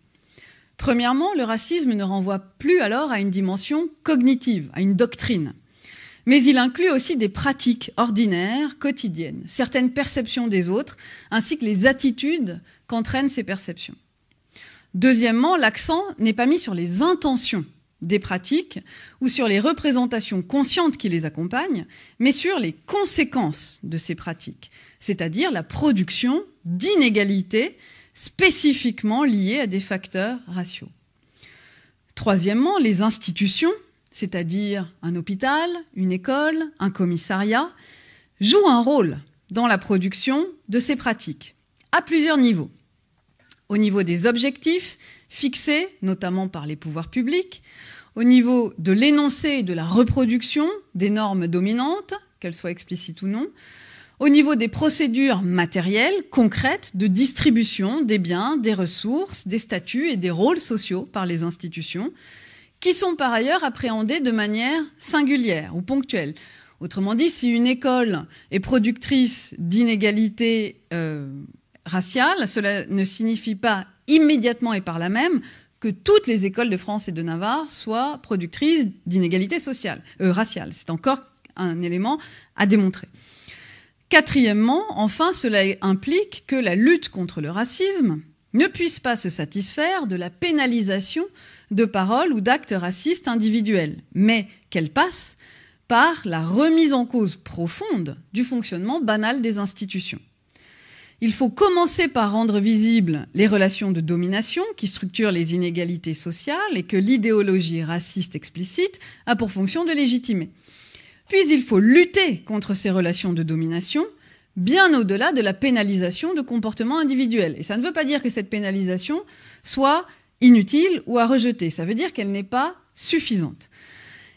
Premièrement, le racisme ne renvoie plus alors à une dimension cognitive, à une doctrine. Mais il inclut aussi des pratiques ordinaires, quotidiennes, certaines perceptions des autres, ainsi que les attitudes qu'entraînent ces perceptions. Deuxièmement, l'accent n'est pas mis sur les intentions des pratiques ou sur les représentations conscientes qui les accompagnent, mais sur les conséquences de ces pratiques, c'est-à-dire la production d'inégalités spécifiquement liées à des facteurs raciaux. Troisièmement, les institutions, c'est-à-dire un hôpital, une école, un commissariat, jouent un rôle dans la production de ces pratiques, à plusieurs niveaux. Au niveau des objectifs, fixés notamment par les pouvoirs publics, au niveau de l'énoncé et de la reproduction des normes dominantes, qu'elles soient explicites ou non, au niveau des procédures matérielles, concrètes, de distribution des biens, des ressources, des statuts et des rôles sociaux par les institutions, qui sont par ailleurs appréhendées de manière singulière ou ponctuelle. Autrement dit, si une école est productrice d'inégalités euh, raciales, cela ne signifie pas immédiatement et par la même que toutes les écoles de France et de Navarre soient productrices d'inégalités sociales, euh, raciales. C'est encore un élément à démontrer. Quatrièmement, enfin, cela implique que la lutte contre le racisme ne puisse pas se satisfaire de la pénalisation de paroles ou d'actes racistes individuels, mais qu'elle passe par la remise en cause profonde du fonctionnement banal des institutions. Il faut commencer par rendre visibles les relations de domination qui structurent les inégalités sociales et que l'idéologie raciste explicite a pour fonction de légitimer. Puis il faut lutter contre ces relations de domination bien au-delà de la pénalisation de comportements individuels. Et ça ne veut pas dire que cette pénalisation soit inutile ou à rejeter. Ça veut dire qu'elle n'est pas suffisante.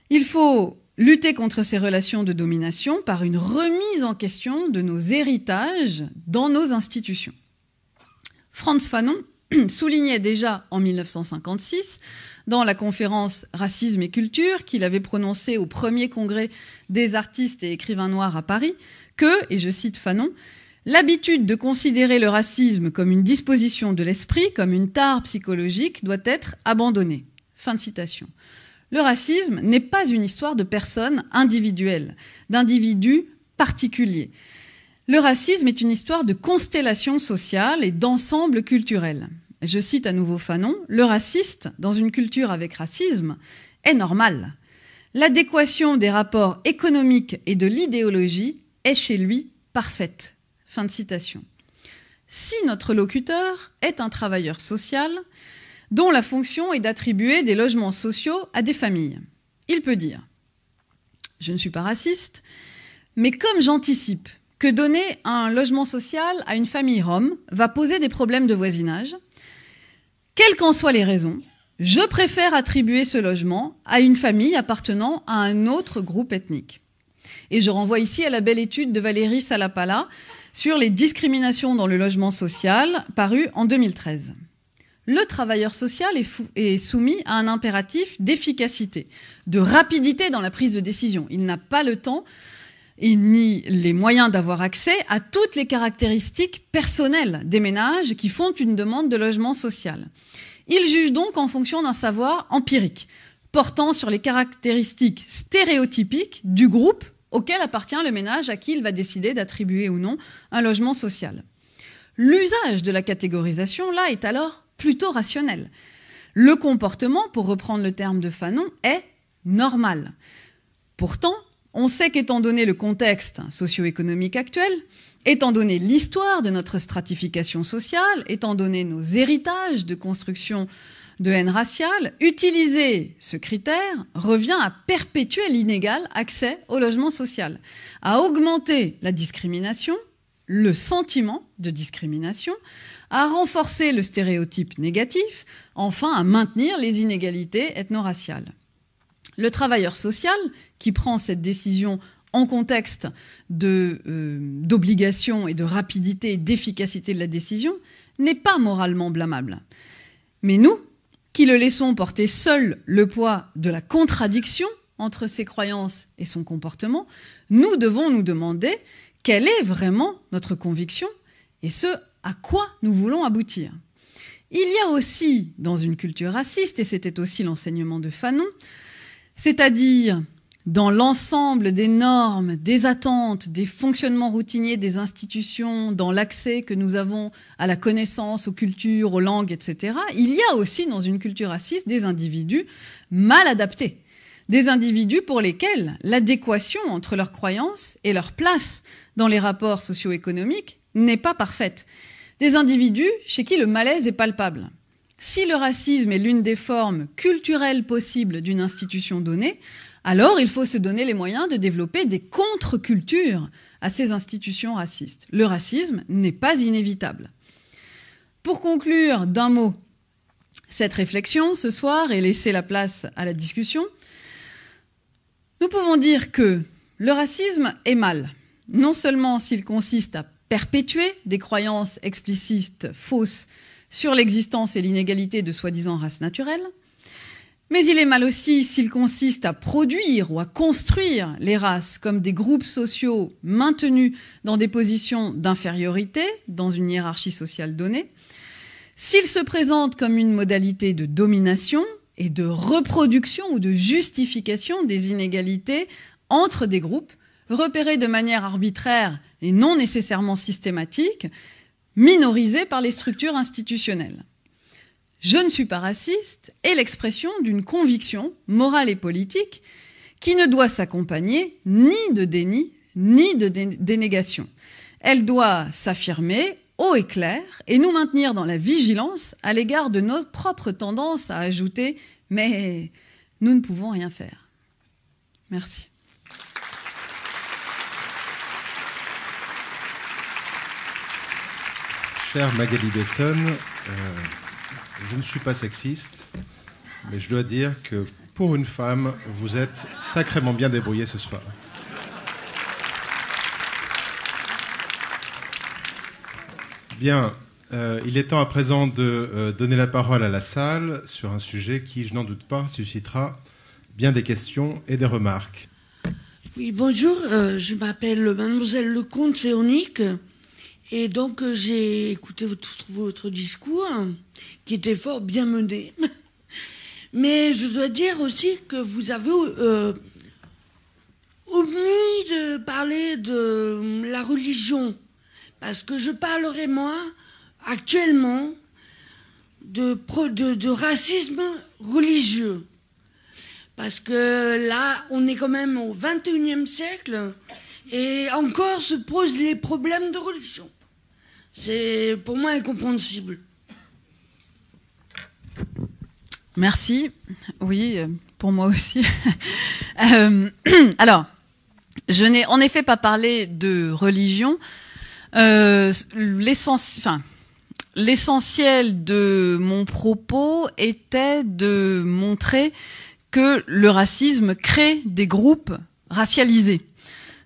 Il faut Lutter contre ces relations de domination par une remise en question de nos héritages dans nos institutions. Franz Fanon soulignait déjà en 1956, dans la conférence Racisme et culture qu'il avait prononcée au premier congrès des artistes et écrivains noirs à Paris, que, et je cite Fanon, L'habitude de considérer le racisme comme une disposition de l'esprit, comme une tare psychologique, doit être abandonnée. Fin de citation. Le racisme n'est pas une histoire de personnes individuelles, d'individus particuliers. Le racisme est une histoire de constellation sociale et d'ensemble culturel. Je cite à nouveau Fanon, le raciste, dans une culture avec racisme, est normal. L'adéquation des rapports économiques et de l'idéologie est chez lui parfaite. Fin de citation. Si notre locuteur est un travailleur social, dont la fonction est d'attribuer des logements sociaux à des familles. Il peut dire ⁇ Je ne suis pas raciste, mais comme j'anticipe que donner un logement social à une famille rome va poser des problèmes de voisinage, quelles qu'en soient les raisons, je préfère attribuer ce logement à une famille appartenant à un autre groupe ethnique. Et je renvoie ici à la belle étude de Valérie Salapala sur les discriminations dans le logement social, parue en 2013 le travailleur social est, soumis à un impératif d'efficacité, de rapidité dans la prise de décision. Il n'a pas le temps et ni les moyens d'avoir accès à toutes les caractéristiques personnelles des ménages qui font une demande de logement social. Il juge donc en fonction d'un savoir empirique, portant sur les caractéristiques stéréotypiques du groupe auquel appartient le ménage à qui il va décider d'attribuer ou non un logement social. L'usage de la catégorisation, là, est alors plutôt rationnel. Le comportement, pour reprendre le terme de Fanon, est normal. Pourtant, on sait qu'étant donné le contexte socio-économique actuel, étant donné l'histoire de notre stratification sociale, étant donné nos héritages de construction de haine raciale, utiliser ce critère revient à perpétuer l'inégal accès au logement social, à augmenter la discrimination, le sentiment de discrimination, à renforcer le stéréotype négatif, enfin à maintenir les inégalités ethno-raciales. Le travailleur social, qui prend cette décision en contexte euh, d'obligation et de rapidité et d'efficacité de la décision, n'est pas moralement blâmable. Mais nous, qui le laissons porter seul le poids de la contradiction entre ses croyances et son comportement, nous devons nous demander quelle est vraiment notre conviction, et ce, à quoi nous voulons aboutir. Il y a aussi, dans une culture raciste, et c'était aussi l'enseignement de Fanon, c'est-à-dire dans l'ensemble des normes, des attentes, des fonctionnements routiniers des institutions, dans l'accès que nous avons à la connaissance, aux cultures, aux langues, etc., il y a aussi dans une culture raciste des individus mal adaptés, des individus pour lesquels l'adéquation entre leurs croyances et leur place dans les rapports socio-économiques n'est pas parfaite des individus chez qui le malaise est palpable. Si le racisme est l'une des formes culturelles possibles d'une institution donnée, alors il faut se donner les moyens de développer des contre-cultures à ces institutions racistes. Le racisme n'est pas inévitable. Pour conclure d'un mot cette réflexion ce soir et laisser la place à la discussion, nous pouvons dire que le racisme est mal, non seulement s'il consiste à perpétuer des croyances explicites fausses sur l'existence et l'inégalité de soi-disant races naturelles. Mais il est mal aussi s'il consiste à produire ou à construire les races comme des groupes sociaux maintenus dans des positions d'infériorité, dans une hiérarchie sociale donnée, s'il se présente comme une modalité de domination et de reproduction ou de justification des inégalités entre des groupes, repérés de manière arbitraire et non nécessairement systématique, minorisée par les structures institutionnelles. Je ne suis pas raciste est l'expression d'une conviction morale et politique qui ne doit s'accompagner ni de déni ni de dénégation. Elle doit s'affirmer haut et clair et nous maintenir dans la vigilance à l'égard de nos propres tendances à ajouter mais nous ne pouvons rien faire. Merci. Magali Besson, euh, je ne suis pas sexiste, mais je dois dire que pour une femme, vous êtes sacrément bien débrouillée ce soir. Bien, euh, il est temps à présent de euh, donner la parole à la salle sur un sujet qui, je n'en doute pas, suscitera bien des questions et des remarques. Oui, bonjour, je m'appelle Mademoiselle Lecomte Féonique. Et donc euh, j'ai écouté votre, votre discours, qui était fort bien mené. Mais je dois dire aussi que vous avez euh, omis de parler de euh, la religion. Parce que je parlerai, moi, actuellement, de, de racisme religieux. Parce que là, on est quand même au 21e siècle et encore se posent les problèmes de religion. C'est pour moi incompréhensible. Merci. Oui, pour moi aussi. Euh, alors, je n'ai en effet pas parlé de religion. Euh, l'essentiel de mon propos était de montrer que le racisme crée des groupes racialisés.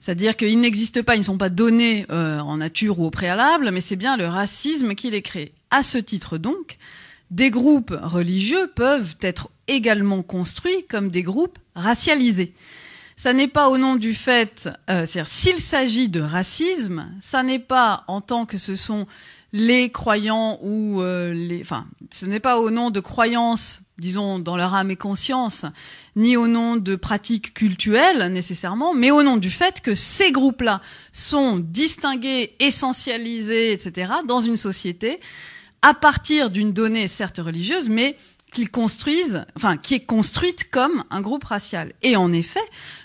C'est-à-dire qu'ils n'existent pas, ils ne sont pas donnés euh, en nature ou au préalable, mais c'est bien le racisme qui les crée. À ce titre donc, des groupes religieux peuvent être également construits comme des groupes racialisés. Ça n'est pas au nom du fait, euh, c'est-à-dire s'il s'agit de racisme, ça n'est pas en tant que ce sont les croyants ou euh, les, enfin, ce n'est pas au nom de croyances, disons dans leur âme et conscience, ni au nom de pratiques cultuelles nécessairement, mais au nom du fait que ces groupes-là sont distingués, essentialisés, etc., dans une société à partir d'une donnée certes religieuse, mais qui est construite comme un groupe racial. Et en effet,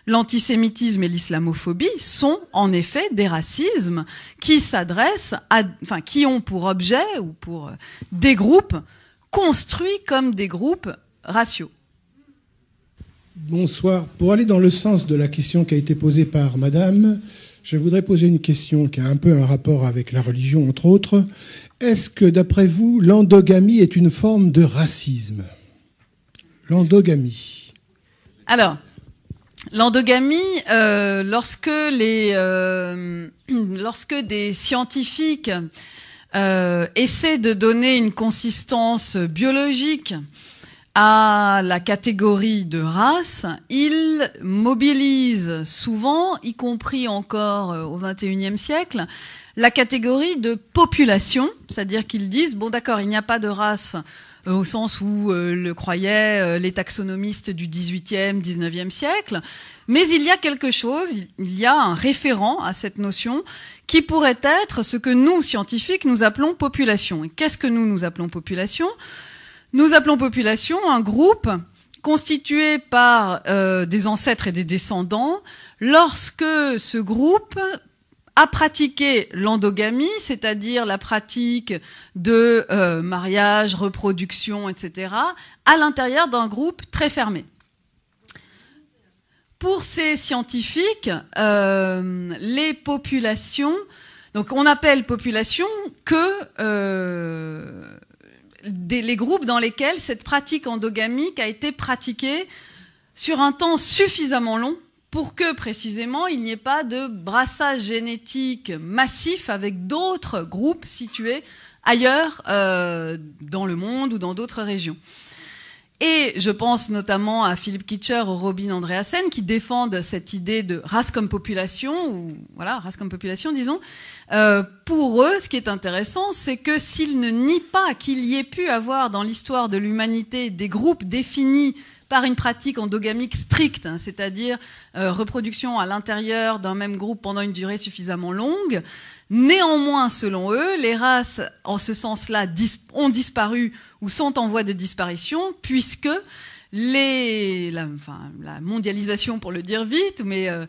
l'antisémitisme et l'islamophobie sont en effet des racismes qui s'adressent à, enfin, qui ont pour objet ou pour euh, des groupes construits comme des groupes raciaux. Bonsoir. Pour aller dans le sens de la question qui a été posée par Madame, je voudrais poser une question qui a un peu un rapport avec la religion, entre autres, est-ce que, d'après vous, l'endogamie est une forme de racisme L'endogamie. Alors, l'endogamie, euh, lorsque, euh, lorsque des scientifiques euh, essaient de donner une consistance biologique à la catégorie de race, ils mobilisent souvent, y compris encore au XXIe siècle, la catégorie de population, c'est-à-dire qu'ils disent, bon d'accord, il n'y a pas de race euh, au sens où euh, le croyaient euh, les taxonomistes du 18e, 19e siècle, mais il y a quelque chose, il y a un référent à cette notion qui pourrait être ce que nous, scientifiques, nous appelons population. Et qu'est-ce que nous, nous appelons population Nous appelons population un groupe constitué par des ancêtres et des descendants lorsque ce groupe à pratiquer l'endogamie, c'est-à-dire la pratique de euh, mariage, reproduction, etc., à l'intérieur d'un groupe très fermé. Pour ces scientifiques, euh, les populations, donc on appelle population que euh, les groupes dans lesquels cette pratique endogamique a été pratiquée sur un temps suffisamment long pour que précisément il n'y ait pas de brassage génétique massif avec d'autres groupes situés ailleurs euh, dans le monde ou dans d'autres régions. Et je pense notamment à Philippe Kitcher, ou Robin Andreasen, qui défendent cette idée de race comme population, ou voilà, race comme population, disons. Euh, pour eux, ce qui est intéressant, c'est que s'ils ne nient pas qu'il y ait pu avoir dans l'histoire de l'humanité des groupes définis par une pratique endogamique stricte, hein, c'est-à-dire euh, reproduction à l'intérieur d'un même groupe pendant une durée suffisamment longue. Néanmoins, selon eux, les races, en ce sens-là, ont disparu ou sont en voie de disparition, puisque les, la, enfin, la mondialisation, pour le dire vite, mais euh,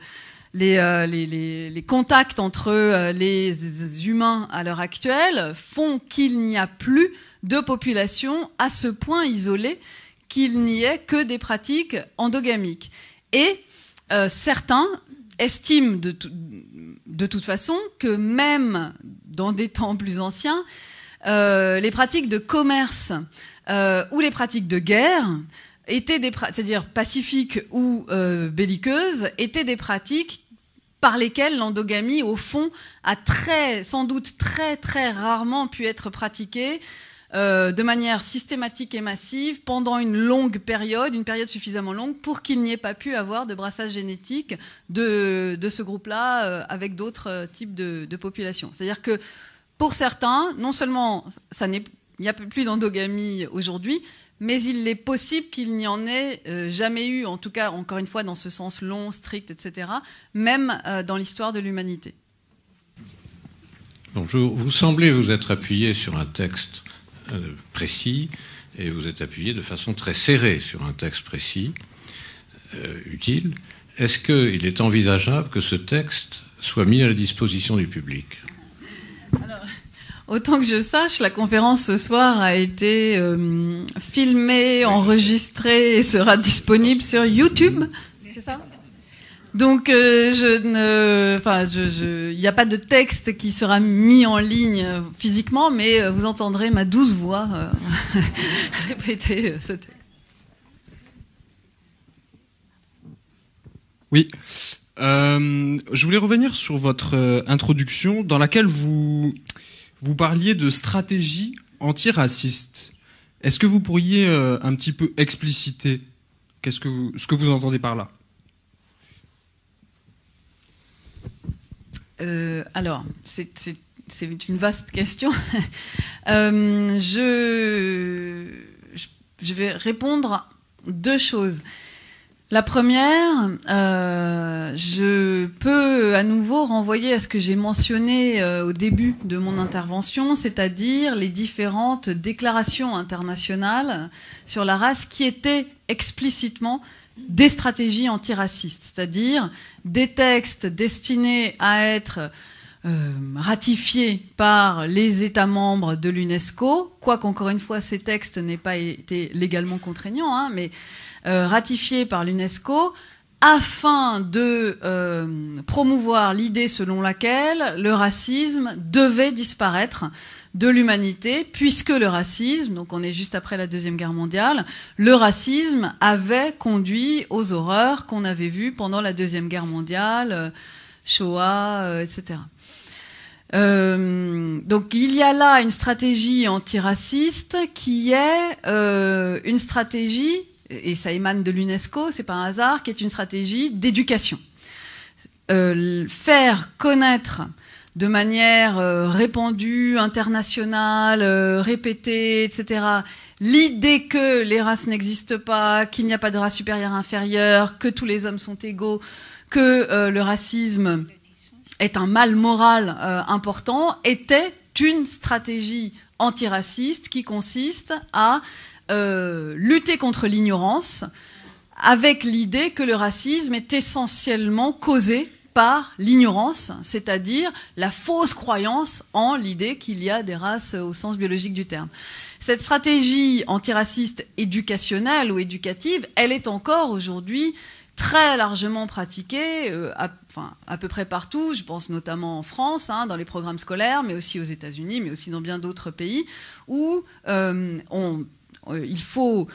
euh, les, contacts entre les humains à l'heure actuelle font qu'il n'y a plus de population à ce point isolée qu'il n'y ait que des pratiques endogamiques. Et euh, certains estiment de, toute façon que même dans des temps plus anciens, euh, les pratiques de commerce euh, ou les pratiques de guerre étaient des c'est-à-dire pacifiques ou belliqueuses étaient des pratiques par lesquelles l'endogamie au fond a très sans doute très très rarement pu être pratiquée euh, de manière systématique et massive pendant une longue période, une période suffisamment longue pour qu'il n'y ait pas pu avoir de brassage génétique de, ce groupe-là euh, avec d'autres euh, types de, populations. C'est-à-dire que pour certains, non seulement ça n'est, il n'y a plus d'endogamie aujourd'hui, mais il est possible qu'il n'y en ait jamais eu, en tout cas, encore une fois, dans ce sens long, strict, etc., même dans l'histoire de l'humanité. Bonjour. Vous semblez vous être appuyé sur un texte euh, précis et vous êtes appuyé de façon très serrée sur un texte précis, euh, utile. Est-ce qu'il est envisageable que ce texte soit mis à la disposition du public Autant que je sache, la conférence ce soir a été euh, filmée, enregistrée et sera disponible sur YouTube. C'est ça donc, euh, il n'y a pas de texte qui sera mis en ligne euh, physiquement, mais euh, vous entendrez ma douce voix répéter ce texte. Oui. je voulais revenir sur votre introduction dans laquelle vous, vous parliez de stratégie antiraciste. Est-ce que vous pourriez un petit peu expliciter ce que vous entendez par là Euh, alors, c'est une vaste question. Euh, je, vais répondre à deux choses. La première, euh, je peux à nouveau renvoyer à ce que j'ai mentionné au début de mon intervention, c'est-à-dire les différentes déclarations internationales sur la race qui étaient explicitement des stratégies antiracistes, c'est-à-dire des textes destinés à être euh, ratifiés par les États membres de l'UNESCO, quoique encore une fois ces textes n'aient pas été légalement contraignants, hein, mais euh, ratifiés par l'UNESCO afin de euh, promouvoir l'idée selon laquelle le racisme devait disparaître de l'humanité, puisque le racisme, donc on est juste après la Deuxième Guerre mondiale, le racisme avait conduit aux horreurs qu'on avait vues pendant la Deuxième Guerre mondiale, euh, Shoah, euh, etc. Euh, donc il y a là une stratégie antiraciste qui est une stratégie, et ça émane de l'UNESCO, c'est pas un hasard, qui est une stratégie d'éducation. faire connaître de manière euh, répandue, internationale, euh, répétée, etc. L'idée que les races n'existent pas, qu'il n'y a pas de race supérieure inférieure, que tous les hommes sont égaux, que euh, le racisme est un mal moral important, était une stratégie antiraciste qui consiste à lutter contre l'ignorance avec l'idée que le racisme est essentiellement causé par l'ignorance, c'est-à-dire la fausse croyance en l'idée qu'il y a des races au sens biologique du terme. Cette stratégie antiraciste éducationnelle ou éducative, elle est encore aujourd'hui très largement pratiquée, euh, à, enfin, à peu près partout, je pense notamment en France, hein, dans les programmes scolaires, mais aussi aux États-Unis, mais aussi dans bien d'autres pays, où euh, euh, il faut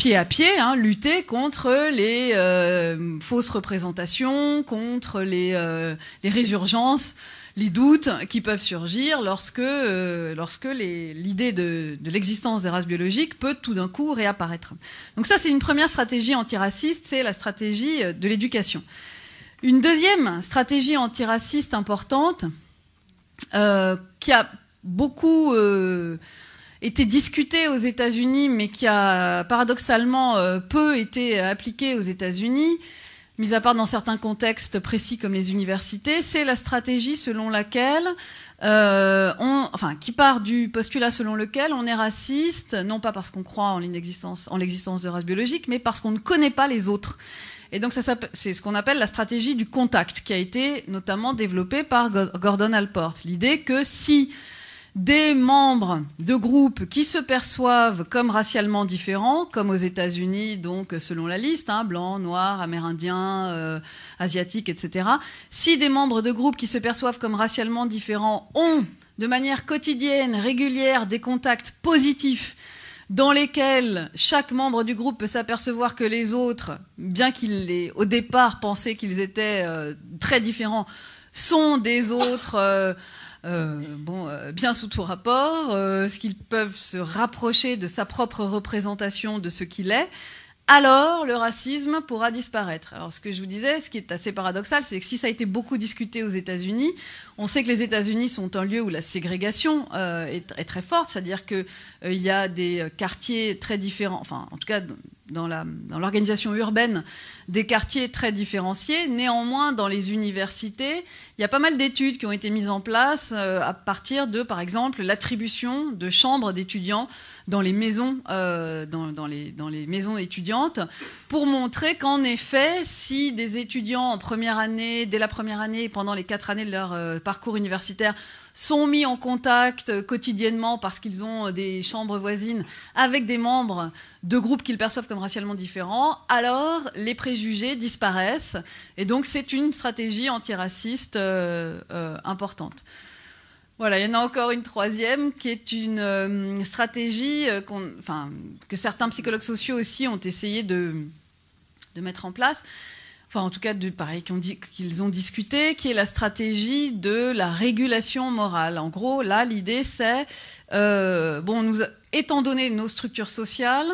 pied à pied, hein, lutter contre les euh, fausses représentations, contre euh, les, résurgences, les doutes qui peuvent surgir lorsque, euh, lorsque l'idée de, de l'existence des races biologiques peut tout d'un coup réapparaître. Donc ça, c'est une première stratégie antiraciste, c'est la stratégie de l'éducation. Une deuxième stratégie antiraciste importante qui a beaucoup était discuté aux États-Unis, mais qui a paradoxalement euh, peu été appliqué aux États-Unis, mis à part dans certains contextes précis comme les universités, c'est la stratégie selon laquelle, euh, on, enfin, qui part du postulat selon lequel on est raciste, non pas parce qu'on croit en l'inexistence, en l'existence de races biologiques, mais parce qu'on ne connaît pas les autres. Et donc ça, c'est ce qu'on appelle la stratégie du contact, qui a été notamment développée par Gordon Alport. L'idée que si des membres de groupes qui se perçoivent comme racialement différents, comme aux États-Unis, donc selon la liste, hein, blanc, noir, amérindien, euh, asiatique, etc. Si des membres de groupes qui se perçoivent comme racialement différents ont de manière quotidienne, régulière, des contacts positifs dans lesquels chaque membre du groupe peut s'apercevoir que les autres, bien qu'ils aient au départ pensé qu'ils étaient euh, très différents, sont des autres. Euh, euh, bon, euh, bien sous tout rapport, euh, ce qu'ils peuvent se rapprocher de sa propre représentation de ce qu'il est, alors le racisme pourra disparaître. Alors ce que je vous disais, ce qui est assez paradoxal, c'est que si ça a été beaucoup discuté aux États-Unis, on sait que les États-Unis sont un lieu où la ségrégation est, très forte, c'est-à-dire qu'il il y a des quartiers très différents, enfin en tout cas dans l'organisation urbaine des quartiers très différenciés. Néanmoins, dans les universités, il y a pas mal d'études qui ont été mises en place euh, à partir de, par exemple, l'attribution de chambres d'étudiants euh, dans les maisons, étudiantes, pour montrer qu'en effet, si des étudiants en première année, dès la première année et pendant les quatre années de leur euh, parcours universitaire sont mis en contact euh, quotidiennement parce qu'ils ont des chambres voisines avec des membres de groupes qu'ils perçoivent comme racialement différents, alors les préjugés disparaissent. Et donc c'est une stratégie antiraciste importante. Voilà, il y en a encore une troisième qui est une euh, stratégie euh, que certains psychologues sociaux aussi ont essayé de, mettre en place. Enfin, en tout cas, pareil, qu'ils ont, discuté, qui est la stratégie de la régulation morale. En gros, là, l'idée, c'est, euh, bon, étant donné nos structures sociales,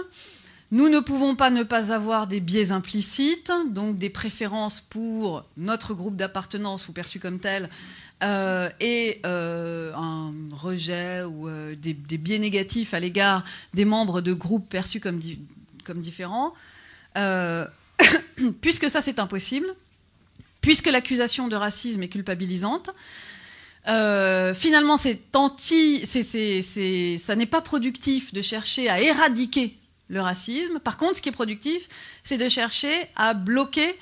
nous ne pouvons pas ne pas avoir des biais implicites, donc des préférences pour notre groupe d'appartenance ou perçu comme tel... Euh, et euh, un rejet ou euh, des, biais négatifs à l'égard des membres de groupes perçus comme, différents, puisque ça c'est impossible, puisque l'accusation de racisme est culpabilisante, finalement, c'est ça n'est pas productif de chercher à éradiquer le racisme. Par contre, ce qui est productif, c'est de chercher à bloquer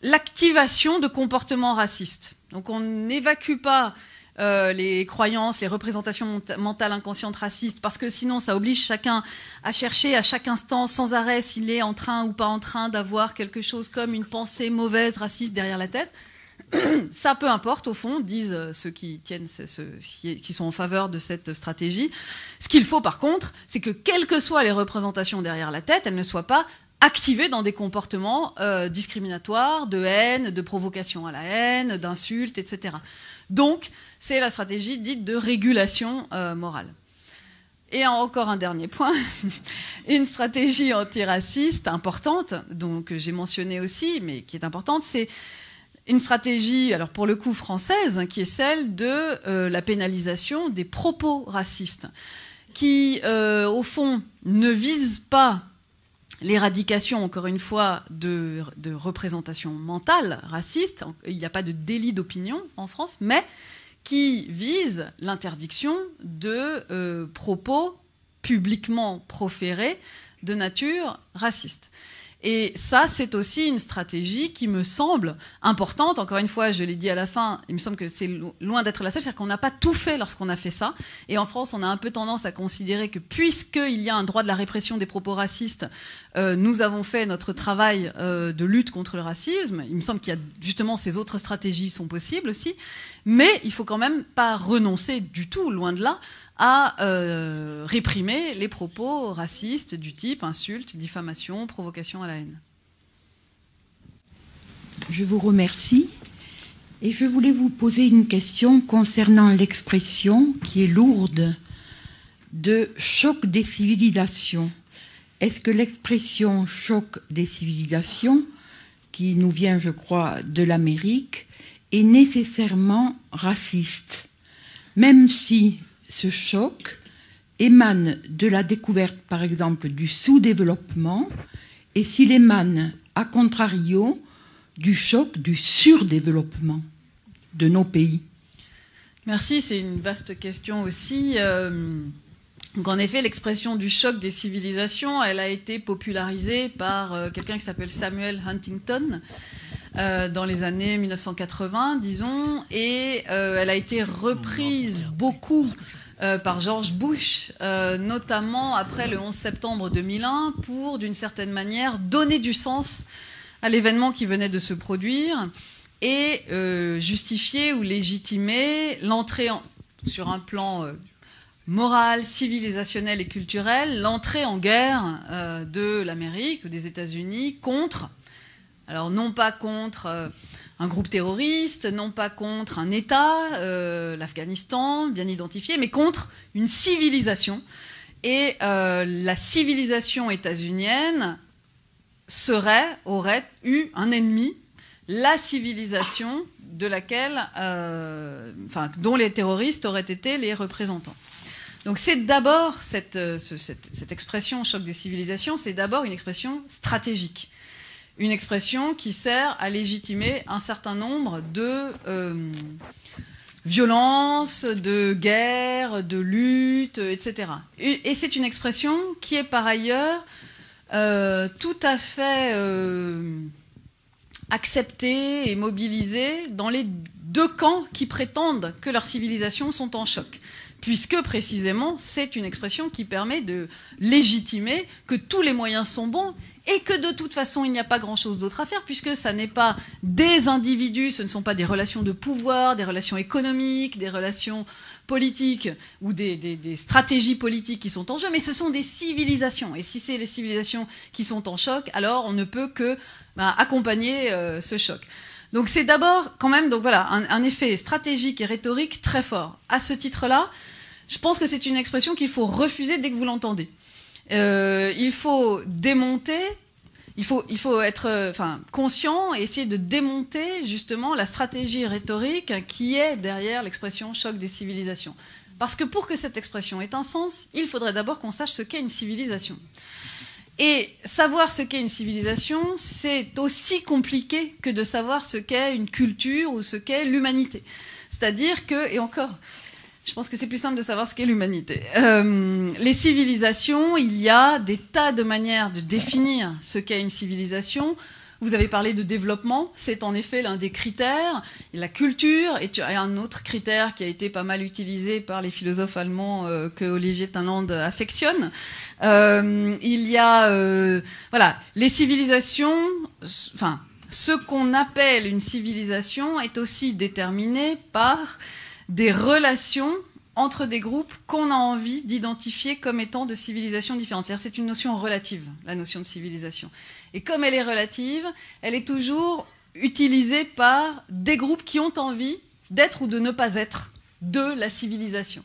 l'activation de comportements racistes. Donc on n'évacue pas euh, les croyances, les représentations mentales inconscientes racistes, parce que sinon ça oblige chacun à chercher à chaque instant, sans arrêt, s'il est en train ou pas en train d'avoir quelque chose comme une pensée mauvaise, raciste derrière la tête. ça peu importe au fond, disent euh, ceux qui sont en faveur de cette stratégie. Ce qu'il faut par contre, c'est que quelles que soient les représentations derrière la tête, elles ne soient pas activés dans des comportements euh, discriminatoires, de haine, de provocation à la haine, d'insultes, etc. Donc, c'est la stratégie dite de régulation euh, morale. Et encore un dernier point, une stratégie antiraciste importante, donc euh, j'ai mentionné aussi, mais qui est importante, c'est une stratégie, alors pour le coup française, qui est celle de la pénalisation des propos racistes, qui au fond ne vise pas l'éradication, encore une fois, de, représentations mentales racistes. Il n'y a pas de délit d'opinion en France, mais qui vise l'interdiction de euh, propos publiquement proférés de nature raciste. Et ça, c'est aussi une stratégie qui me semble importante. Encore une fois, je l'ai dit à la fin, il me semble que c'est loin d'être la seule, c'est-à-dire qu'on n'a pas tout fait lorsqu'on a fait ça. Et en France, on a un peu tendance à considérer que puisqu'il y a un droit de la répression des propos racistes, euh, nous avons fait notre travail euh, de lutte contre le racisme. Il me semble qu'il y a justement ces autres stratégies qui sont possibles aussi. Mais il faut quand même pas renoncer du tout, loin de là, à euh, réprimer les propos racistes du type insultes, diffamation, provocation à la haine. Je vous remercie. Et je voulais vous poser une question concernant l'expression qui est lourde de choc des civilisations. Est-ce que l'expression choc des civilisations, qui nous vient, je crois, de l'Amérique, est nécessairement raciste Même si ce choc émane de la découverte, par exemple, du sous-développement, et s'il émane, à contrario, du choc du surdéveloppement de nos pays Merci, c'est une vaste question aussi. Euh, en effet, l'expression du choc des civilisations, elle a été popularisée par euh, quelqu'un qui s'appelle Samuel Huntington euh, dans les années 1980, disons, et elle a été reprise beaucoup euh, par George Bush, euh, notamment après le 11 septembre 2001, pour, d'une certaine manière, donner du sens à l'événement qui venait de se produire et euh, justifier ou légitimer l'entrée sur un plan moral, civilisationnel et culturel, l'entrée en guerre de l'Amérique ou des États-Unis contre, alors non pas contre un groupe terroriste, non pas contre un État, euh, l'Afghanistan, bien identifié, mais contre une civilisation. Et euh, la civilisation états-unienne serait, aurait eu un ennemi, la civilisation de laquelle, euh, dont les terroristes auraient été les représentants. Donc c'est d'abord cette, expression choc des civilisations, c'est d'abord une expression stratégique une expression qui sert à légitimer un certain nombre de euh, violences, de guerres, de luttes, etc. Et, c'est une expression qui est par ailleurs euh, tout à fait euh, acceptée et mobilisée dans les deux camps qui prétendent que leurs civilisations sont en choc puisque précisément c'est une expression qui permet de légitimer que tous les moyens sont bons et que de toute façon, il n'y a pas grand-chose d'autre à faire, puisque ça n'est pas des individus, ce ne sont pas des relations de pouvoir, des relations économiques, des relations politiques ou des, stratégies politiques qui sont en jeu, mais ce sont des civilisations. Et si c'est les civilisations qui sont en choc, alors on ne peut que bah, accompagner euh, ce choc. Donc c'est d'abord quand même un, effet stratégique et rhétorique très fort. À ce titre-là, je pense que c'est une expression qu'il faut refuser dès que vous l'entendez. Euh, il faut démonter, il faut, être euh, enfin, conscient et essayer de démonter justement la stratégie rhétorique qui est derrière l'expression choc des civilisations. Parce que pour que cette expression ait un sens, il faudrait d'abord qu'on sache ce qu'est une civilisation. Et savoir ce qu'est une civilisation, c'est aussi compliqué que de savoir ce qu'est une culture ou ce qu'est l'humanité. C'est-à-dire que, et encore, je pense que c'est plus simple de savoir ce qu'est l'humanité. Euh, les civilisations, il y a des tas de manières de définir ce qu'est une civilisation. Vous avez parlé de développement, c'est en effet l'un des critères. La culture est un autre critère qui a été pas mal utilisé par les philosophes allemands euh, que Olivier Tinland affectionne. Euh, il y a, voilà, les civilisations, enfin, ce qu'on appelle une civilisation est aussi déterminé par des relations entre des groupes qu'on a envie d'identifier comme étant de civilisations différentes. cest une notion relative, la notion de civilisation. Et comme elle est relative, elle est toujours utilisée par des groupes qui ont envie d'être ou de ne pas être de la civilisation.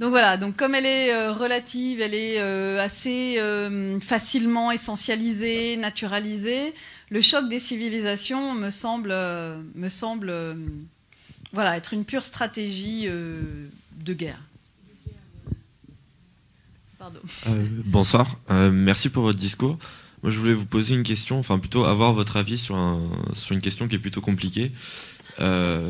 Donc voilà, donc comme elle est euh, relative, elle est euh, assez euh, facilement essentialisée, naturalisée, le choc des civilisations me semble, me semble voilà, être une pure stratégie euh, de guerre. Euh, bonsoir, euh, merci pour votre discours. Moi, je voulais vous poser une question, enfin plutôt avoir votre avis sur, une question qui est plutôt compliquée.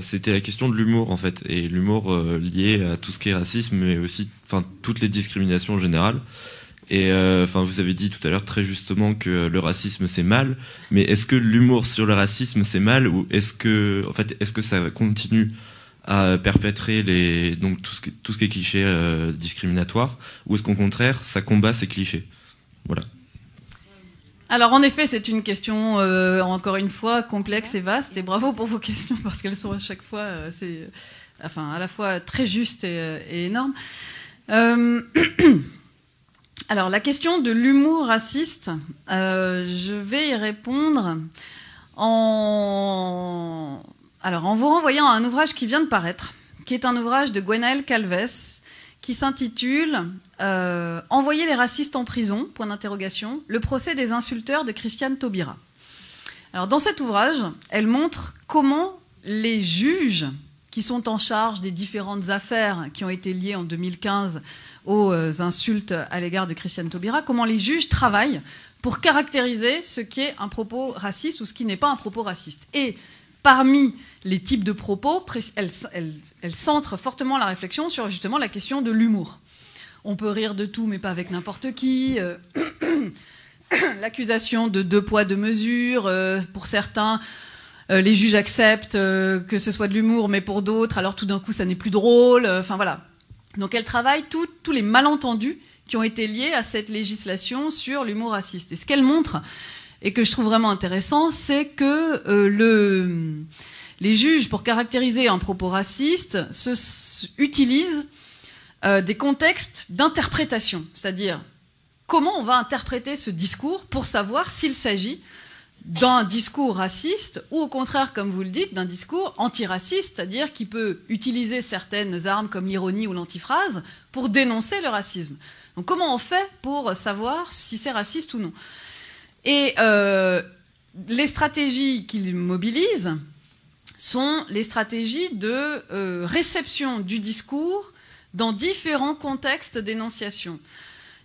C'était la question de l'humour en fait, et l'humour lié à tout ce qui est racisme, mais aussi enfin, toutes les discriminations en général. Et euh, enfin, vous avez dit tout à l'heure très justement que le racisme c'est mal, mais est-ce que l'humour sur le racisme c'est mal ou est-ce que en fait est-ce que ça continue à perpétrer les donc tout ce qui, tout ce qui est cliché euh, discriminatoire ou est-ce qu'au contraire ça combat ces clichés Voilà. Alors en effet, c'est une question euh, encore une fois complexe et vaste et bravo pour vos questions parce qu'elles sont à chaque fois c'est enfin à la fois très justes et, et énormes. Alors, la question de l'humour raciste, euh, je vais y répondre en... vous renvoyant à un ouvrage qui vient de paraître, qui est un ouvrage de Gwenaël Calves, qui s'intitule euh, Envoyer les racistes en prison, point d'interrogation, le procès des insulteurs de Christiane Taubira. Alors, dans cet ouvrage, elle montre comment les juges qui sont en charge des différentes affaires qui ont été liées en 2015 aux euh, insultes à l'égard de Christiane Taubira, comment les juges travaillent pour caractériser ce qui est un propos raciste ou ce qui n'est pas un propos raciste. Et parmi les types de propos, elle, elle, centre fortement la réflexion sur justement la question de l'humour. On peut rire de tout, mais pas avec n'importe qui. Euh, l'accusation de deux poids, deux mesures, euh, pour certains, euh, les juges acceptent euh, que ce soit de l'humour, mais pour d'autres, alors tout d'un coup, ça n'est plus drôle. Euh, enfin voilà. Donc elle travaille tous les malentendus qui ont été liés à cette législation sur l'humour raciste. Et ce qu'elle montre, et que je trouve vraiment intéressant, c'est que les juges, pour caractériser un propos raciste, se, utilisent des contextes d'interprétation, c'est-à-dire comment on va interpréter ce discours pour savoir s'il s'agit d'un discours raciste ou au contraire, comme vous le dites, d'un discours antiraciste, c'est-à-dire qui peut utiliser certaines armes comme l'ironie ou l'antiphrase pour dénoncer le racisme. Donc comment on fait pour savoir si c'est raciste ou non Et euh, les stratégies qu'il mobilise sont les stratégies de euh, réception du discours dans différents contextes d'énonciation.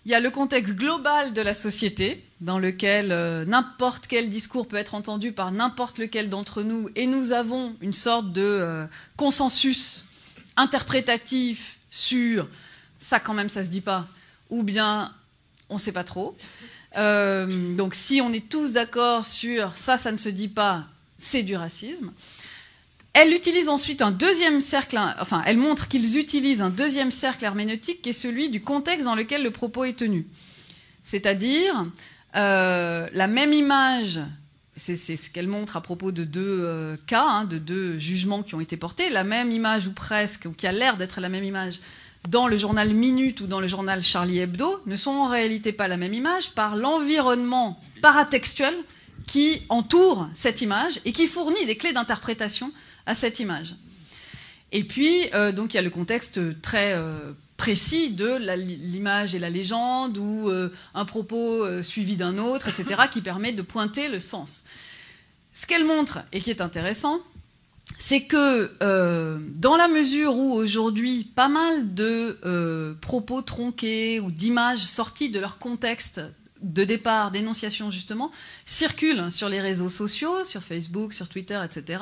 Il y a le contexte global de la société, dans lequel euh, n'importe quel discours peut être entendu par n'importe lequel d'entre nous, et nous avons une sorte de euh, consensus interprétatif sur ça quand même ça se dit pas, ou bien on ne sait pas trop. Euh, donc si on est tous d'accord sur ça, ça ne se dit pas, c'est du racisme. Elle utilise ensuite un deuxième cercle, enfin, elle montre qu'ils utilisent un deuxième cercle herméneutique qui est celui du contexte dans lequel le propos est tenu. C'est-à-dire euh, la même image, c'est ce qu'elle montre à propos de deux euh, cas, hein, de deux jugements qui ont été portés, la même image ou presque, ou qui a l'air d'être la même image dans le journal Minute ou dans le journal Charlie Hebdo, ne sont en réalité pas la même image par l'environnement paratextuel qui entoure cette image et qui fournit des clés d'interprétation à cette image. Et puis, euh, donc, il y a le contexte très euh, précis de l'image et la légende, ou euh, un propos suivi d'un autre, etc., qui permet de pointer le sens. Ce qu'elle montre, et qui est intéressant, c'est que dans la mesure où aujourd'hui pas mal de propos tronqués ou d'images sorties de leur contexte de départ, d'énonciation justement, circulent sur les réseaux sociaux, sur Facebook, sur Twitter, etc.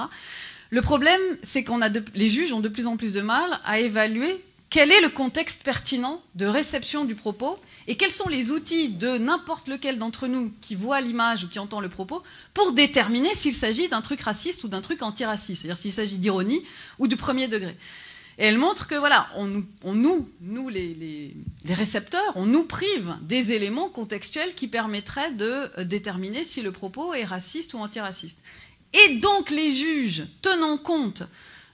Le problème, c'est que les juges ont de plus en plus de mal à évaluer quel est le contexte pertinent de réception du propos et quels sont les outils de n'importe lequel d'entre nous qui voit l'image ou qui entend le propos pour déterminer s'il s'agit d'un truc raciste ou d'un truc antiraciste, c'est-à-dire s'il s'agit d'ironie ou du premier degré. Et elle montre que voilà, nous, nous les, récepteurs, on nous prive des éléments contextuels qui permettraient de euh, déterminer si le propos est raciste ou antiraciste et donc les juges tenant compte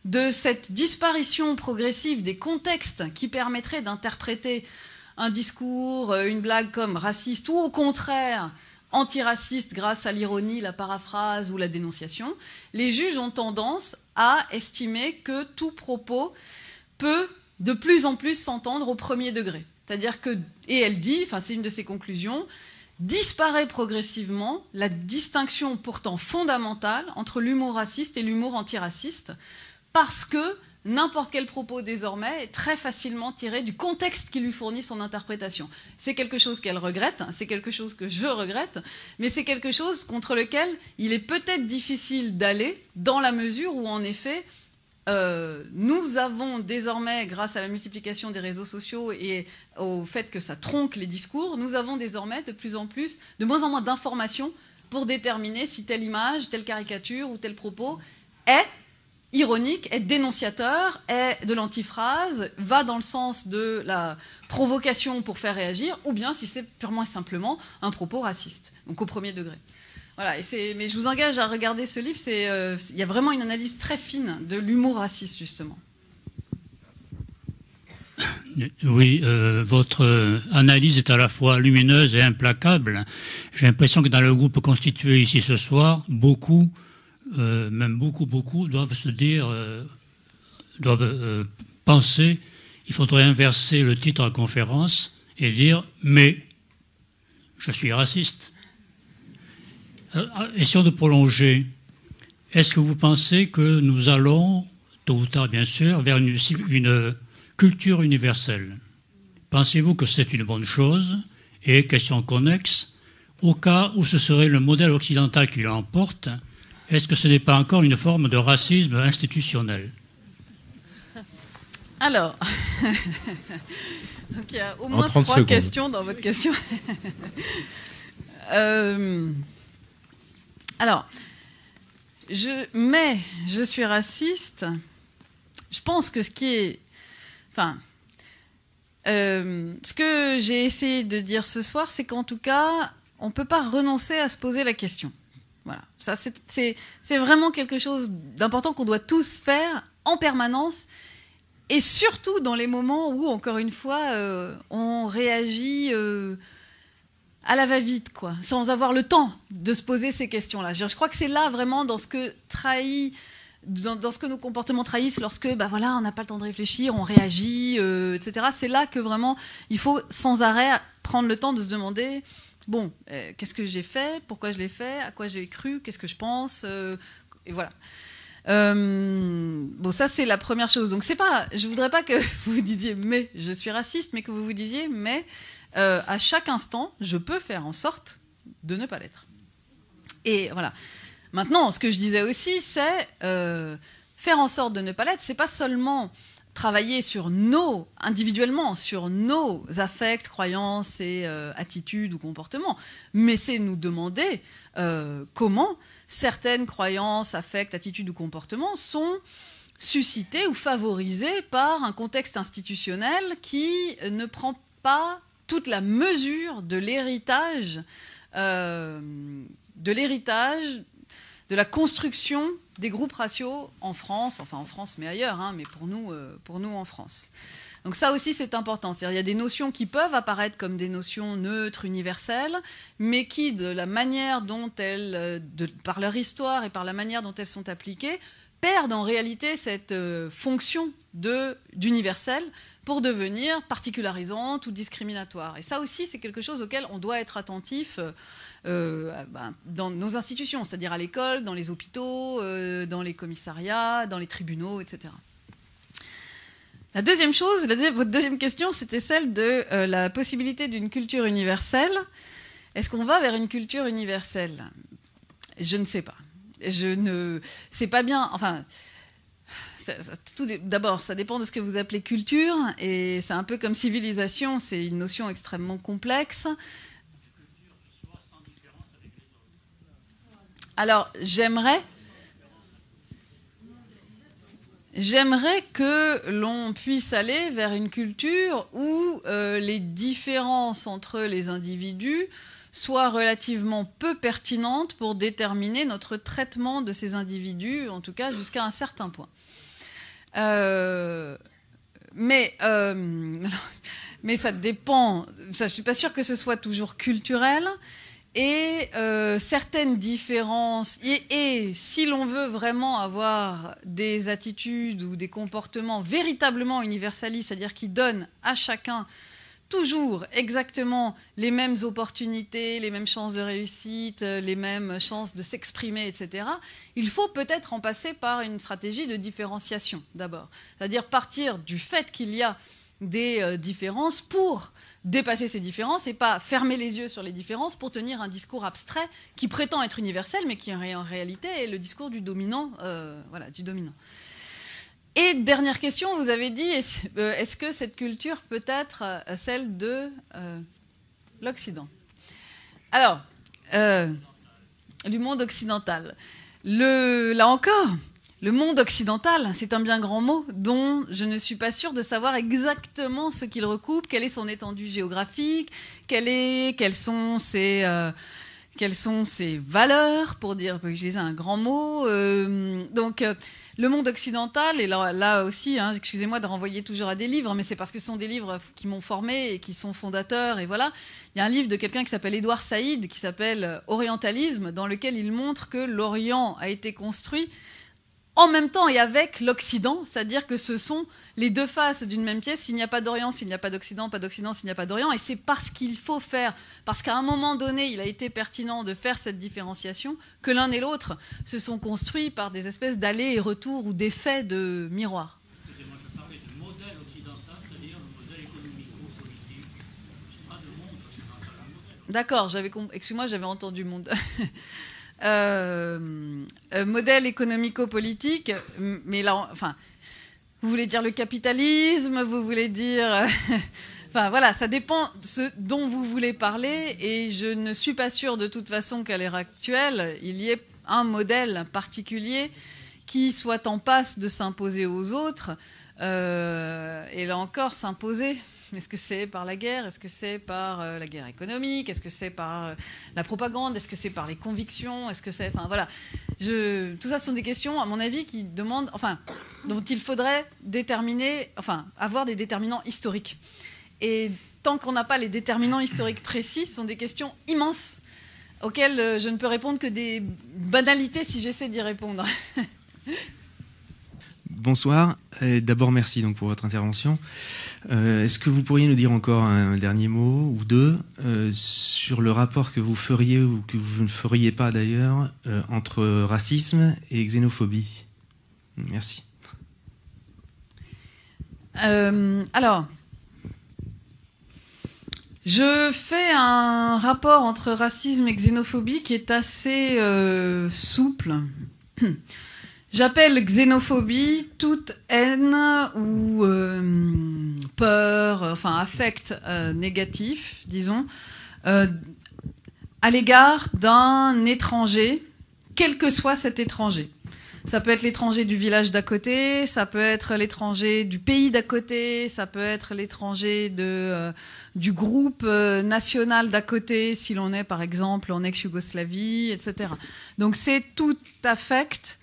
de cette disparition progressive des contextes qui permettraient d'interpréter un discours, euh, une blague comme raciste ou au contraire antiraciste grâce à l'ironie, la paraphrase ou la dénonciation, les juges ont tendance à estimer que tout propos peut de plus en plus s'entendre au premier degré. C'est-à-dire que, et elle dit, enfin c'est une de ses conclusions, disparaît progressivement la distinction pourtant fondamentale entre l'humour raciste et l'humour antiraciste, parce que n'importe quel propos désormais est très facilement tiré du contexte qui lui fournit son interprétation. C'est quelque chose qu'elle regrette, hein, c'est quelque chose que je regrette, mais c'est quelque chose contre lequel il est peut-être difficile d'aller dans la mesure où en effet euh, nous avons désormais, grâce à la multiplication des réseaux sociaux et au fait que ça tronque les discours, nous avons désormais de plus en plus, de moins en moins d'informations pour déterminer si telle image, telle caricature ou tel propos est ironique, est dénonciateur, est de l'antiphrase, va dans le sens de la provocation pour faire réagir, ou bien si c'est purement et simplement un propos raciste, donc au premier degré. Voilà, mais je vous engage à regarder ce livre. Euh, il y a vraiment une analyse très fine de l'humour raciste, justement. Oui, euh, votre analyse est à la fois lumineuse et implacable. J'ai l'impression que dans le groupe constitué ici ce soir, beaucoup, euh, même beaucoup, beaucoup, doivent se dire, doivent penser, il faudrait inverser le titre à conférence et dire, mais je suis raciste. Euh, essayons de prolonger. Est-ce que vous pensez que nous allons, tôt ou tard bien sûr, vers une, culture universelle Pensez-vous que c'est une bonne chose Et question connexe, au cas où ce serait le modèle occidental qui l'emporte, est-ce que ce n'est pas encore une forme de racisme institutionnel Alors, il y a au moins trois questions dans votre question. Euh, alors, je, mais je suis raciste. Je pense que ce qui est. Enfin. Euh, ce que j'ai essayé de dire ce soir, c'est qu'en tout cas, on ne peut pas renoncer à se poser la question. Voilà. Ça, c'est vraiment quelque chose d'important qu'on doit tous faire en permanence. Et surtout dans les moments où, encore une fois, euh, on réagit euh, à la va-vite, quoi, sans avoir le temps de se poser ces questions-là. Je crois que c'est là vraiment dans ce que trahit, dans, ce que nos comportements trahissent lorsque, bah voilà, on n'a pas le temps de réfléchir, on réagit, euh, etc. C'est là que vraiment il faut sans arrêt prendre le temps de se demander. Bon, euh, qu'est-ce que j'ai fait Pourquoi je l'ai fait À quoi j'ai cru Qu'est-ce que je pense euh, Et voilà. bon, ça c'est la première chose. Donc c'est pas, je voudrais pas que vous disiez mais je suis raciste, mais que vous vous disiez mais euh, à chaque instant, je peux faire en sorte de ne pas l'être. Et voilà. Maintenant, ce que je disais aussi, c'est euh, faire en sorte de ne pas l'être, c'est pas seulement travailler sur nos, individuellement, sur nos affects, croyances et euh, attitudes ou comportements, mais c'est nous demander comment certaines croyances, affects, attitudes ou comportements sont suscitées ou favorisées par un contexte institutionnel qui ne prend pas toute la mesure de l'héritage, euh, de l'héritage, de la construction des groupes raciaux en France, enfin en France mais ailleurs, hein, mais pour nous, euh, pour nous en France. Donc ça aussi c'est important. C'est-à-dire il y a des notions qui peuvent apparaître comme des notions neutres, universelles, mais qui, de la manière dont elles, euh, par leur histoire et par la manière dont elles sont appliquées, perdent en réalité cette fonction de d'universel pour devenir particularisante ou discriminatoire. Et ça aussi, c'est quelque chose auquel on doit être attentif euh, euh, ben, dans nos institutions, c'est-à-dire à, l'école, dans les hôpitaux, euh, dans les commissariats, dans les tribunaux, etc. La deuxième chose, votre deuxième question, c'était celle de la possibilité d'une culture universelle. Est-ce qu'on va vers une culture universelle Je ne sais pas. Je ne. sais pas bien. Enfin, D'abord, ça dépend de ce que vous appelez culture, et c'est un peu comme civilisation, c'est une notion extrêmement complexe. Alors, j'aimerais, J'aimerais que l'on puisse aller vers une culture où euh, les différences entre les individus soient relativement peu pertinentes pour déterminer notre traitement de ces individus, en tout cas jusqu'à un certain point. Euh, mais, euh, mais ça dépend. Ça, je suis pas sûre que ce soit toujours culturel. Et euh, certaines différences. et si l'on veut vraiment avoir des attitudes ou des comportements véritablement universalistes, c'est-à-dire qui donnent à chacun toujours exactement les mêmes opportunités, les mêmes chances de réussite, euh, les mêmes chances de s'exprimer, etc., il faut peut-être en passer par une stratégie de différenciation d'abord. C'est-à-dire partir du fait qu'il y a des euh, différences pour dépasser ces différences et pas fermer les yeux sur les différences pour tenir un discours abstrait qui prétend être universel mais qui en réalité est le discours du dominant. Euh, voilà, du dominant. Et dernière question, vous avez dit, est-ce euh, que cette culture peut être euh, celle de euh, l'Occident Alors, du monde occidental. là encore, le monde occidental, c'est un bien grand mot dont je ne suis pas sûre de savoir exactement ce qu'il recoupe, quelle est son étendue géographique, quelles sont ses... valeurs, pour dire, je disais un grand mot. donc, le monde occidental, et là, aussi, hein, excusez-moi de renvoyer toujours à des livres, mais c'est parce que ce sont des livres qui m'ont formé et qui sont fondateurs, et voilà. Il y a un livre de quelqu'un qui s'appelle Édouard Saïd, qui s'appelle euh, Orientalisme, dans lequel il montre que l'Orient a été construit en même temps et avec l'Occident, c'est-à-dire que ce sont les deux faces d'une même pièce. S'il n'y a pas d'Orient, s'il n'y a pas d'Occident, pas d'Occident, s'il n'y a pas d'Orient. Et c'est parce qu'il faut faire, parce qu'à un moment donné, il a été pertinent de faire cette différenciation, que l'un et l'autre se sont construits par des espèces d'aller et retours ou d'effets de miroir. Excusez-moi, je parlais de modèle occidental, c'est-à-dire modèle économico-politique. D'accord, j'avais compris. Excuse-moi, j'avais entendu monde. Euh, euh, modèle économico-politique, mais là, enfin, vous voulez dire le capitalisme, vous voulez dire... Euh, enfin voilà, ça dépend ce dont vous voulez parler et je ne suis pas sûre de toute façon qu'à l'heure actuelle, il y ait un modèle particulier qui soit en passe de s'imposer aux autres euh, et là encore s'imposer est-ce que c'est par la guerre Est-ce que c'est par euh, la guerre économique Est-ce que c'est par euh, la propagande Est-ce que c'est par les convictions Est-ce que c'est... Enfin voilà, tout ça ce sont des questions, à mon avis, qui demandent, enfin, dont il faudrait déterminer, enfin, avoir des déterminants historiques. Et tant qu'on n'a pas les déterminants historiques précis, ce sont des questions immenses auxquelles euh, je ne peux répondre que des banalités si j'essaie d'y répondre. Bonsoir. D'abord, merci donc pour votre intervention. Euh, est-ce que vous pourriez nous dire encore un dernier mot ou deux euh, sur le rapport que vous feriez ou que vous ne feriez pas d'ailleurs euh, entre racisme et xénophobie Merci. alors, je fais un rapport entre racisme et xénophobie qui est assez souple. J'appelle xénophobie toute haine ou euh, peur, enfin affect euh, négatif, disons, euh, à l'égard d'un étranger, quel que soit cet étranger. Ça peut être l'étranger du village d'à côté, ça peut être l'étranger du pays d'à côté, ça peut être l'étranger de du groupe national d'à côté, si l'on est par exemple en ex-Yougoslavie, etc. Donc c'est tout affect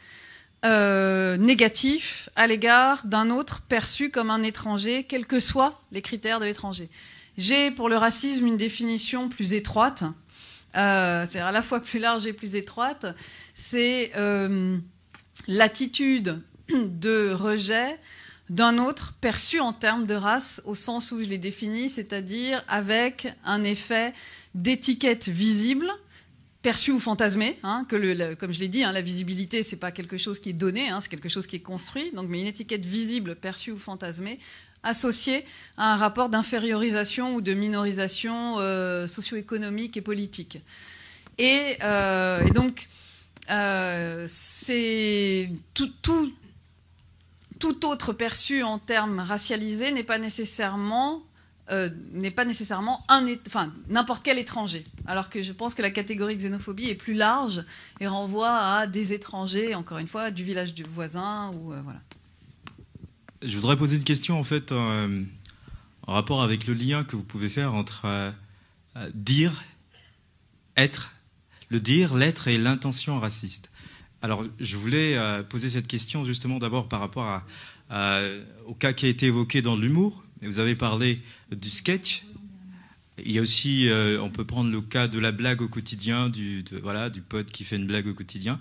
euh, négatif à l'égard d'un autre perçu comme un étranger, quels que soient les critères de l'étranger. J'ai pour le racisme une définition plus étroite, euh, c'est-à-dire à la fois plus large et plus étroite, c'est euh, l'attitude de rejet d'un autre perçu en termes de race au sens où je l'ai défini, c'est-à-dire avec un effet d'étiquette visible perçu ou fantasmé, hein, que comme je l'ai dit, hein, la visibilité, n'est pas quelque chose qui est donné, hein, c'est quelque chose qui est construit. Donc, mais une étiquette visible, perçue ou fantasmée, associée à un rapport d'infériorisation ou de minorisation euh, socio-économique et politique. Et, euh, donc, euh, c'est tout autre perçu en termes racialisés n'est pas nécessairement euh, n'est pas nécessairement un, enfin n'importe quel étranger. Alors que je pense que la catégorie xénophobie est plus large et renvoie à des étrangers, encore une fois, du village du voisin ou euh, voilà. Je voudrais poser une question en fait euh, en rapport avec le lien que vous pouvez faire entre dire, être, le dire, l'être et l'intention raciste. Alors je voulais poser cette question justement d'abord par rapport au cas qui a été évoqué dans l'humour vous avez parlé du sketch. Il y a aussi, euh, on peut prendre le cas de la blague au quotidien, du, de, voilà, du pote qui fait une blague au quotidien.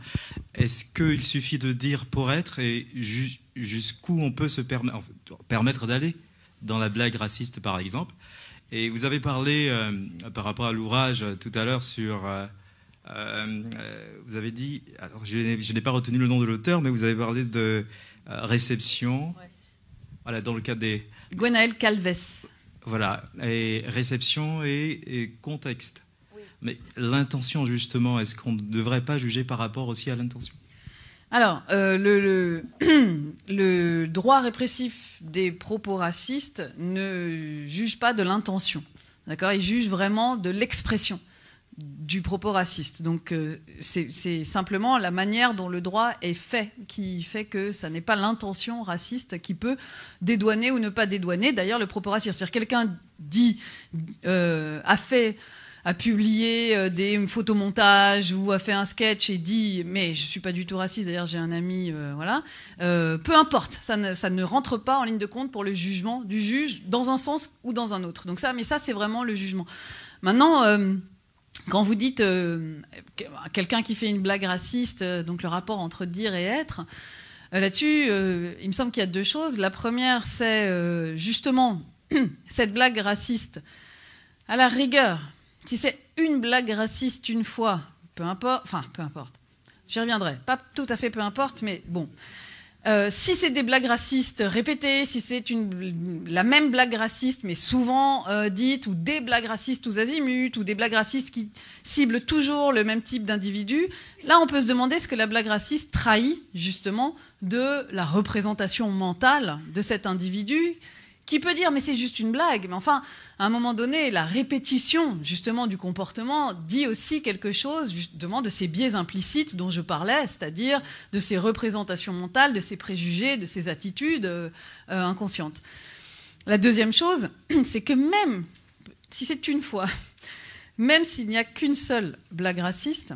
Est-ce qu'il suffit de dire pour être et jusqu'où on peut se permettre d'aller dans la blague raciste, par exemple Et vous avez parlé euh, par rapport à l'ouvrage tout à l'heure sur euh, vous avez dit, alors je n'ai pas retenu le nom de l'auteur, mais vous avez parlé de réception. Voilà, dans le cas des, Gwenaël Calves. Voilà, et réception et, contexte. Mais l'intention, justement, est-ce qu'on ne devrait pas juger par rapport aussi à l'intention alors, euh, le, le, droit répressif des propos racistes ne juge pas de l'intention. D'accord Il juge vraiment de l'expression du propos raciste. Donc euh, c'est simplement la manière dont le droit est fait qui fait que ça n'est pas l'intention raciste qui peut dédouaner ou ne pas dédouaner d'ailleurs le propos raciste. C'est-à-dire quelqu'un dit, euh, a fait a publié euh, des photomontages ou a fait un sketch et dit mais je ne suis pas du tout raciste d'ailleurs j'ai un ami voilà peu importe ça ne, rentre pas en ligne de compte pour le jugement du juge dans un sens ou dans un autre donc ça mais ça c'est vraiment le jugement maintenant quand vous dites euh, quelqu'un qui fait une blague raciste, euh, donc le rapport entre dire et être, euh, là-dessus, il me semble qu'il y a deux choses. La première, c'est justement cette blague raciste. À la rigueur, si c'est une blague raciste une fois, peu importe, enfin peu importe, j'y reviendrai, pas tout à fait peu importe, mais bon. Euh, si c'est des blagues racistes répétées, si c'est la même blague raciste mais souvent euh, dite, ou des blagues racistes tous azimuts, ou des blagues racistes qui ciblent toujours le même type d'individu, là on peut se demander ce que la blague raciste trahit justement de la représentation mentale de cet individu qui peut dire mais c'est juste une blague. Mais enfin, à un moment donné, la répétition justement du comportement dit aussi quelque chose justement de ces biais implicites dont je parlais, c'est-à-dire de ces représentations mentales, de ces préjugés, de ces attitudes euh, euh, inconscientes. La deuxième chose, c'est que même si c'est une fois, même s'il n'y a qu'une seule blague raciste,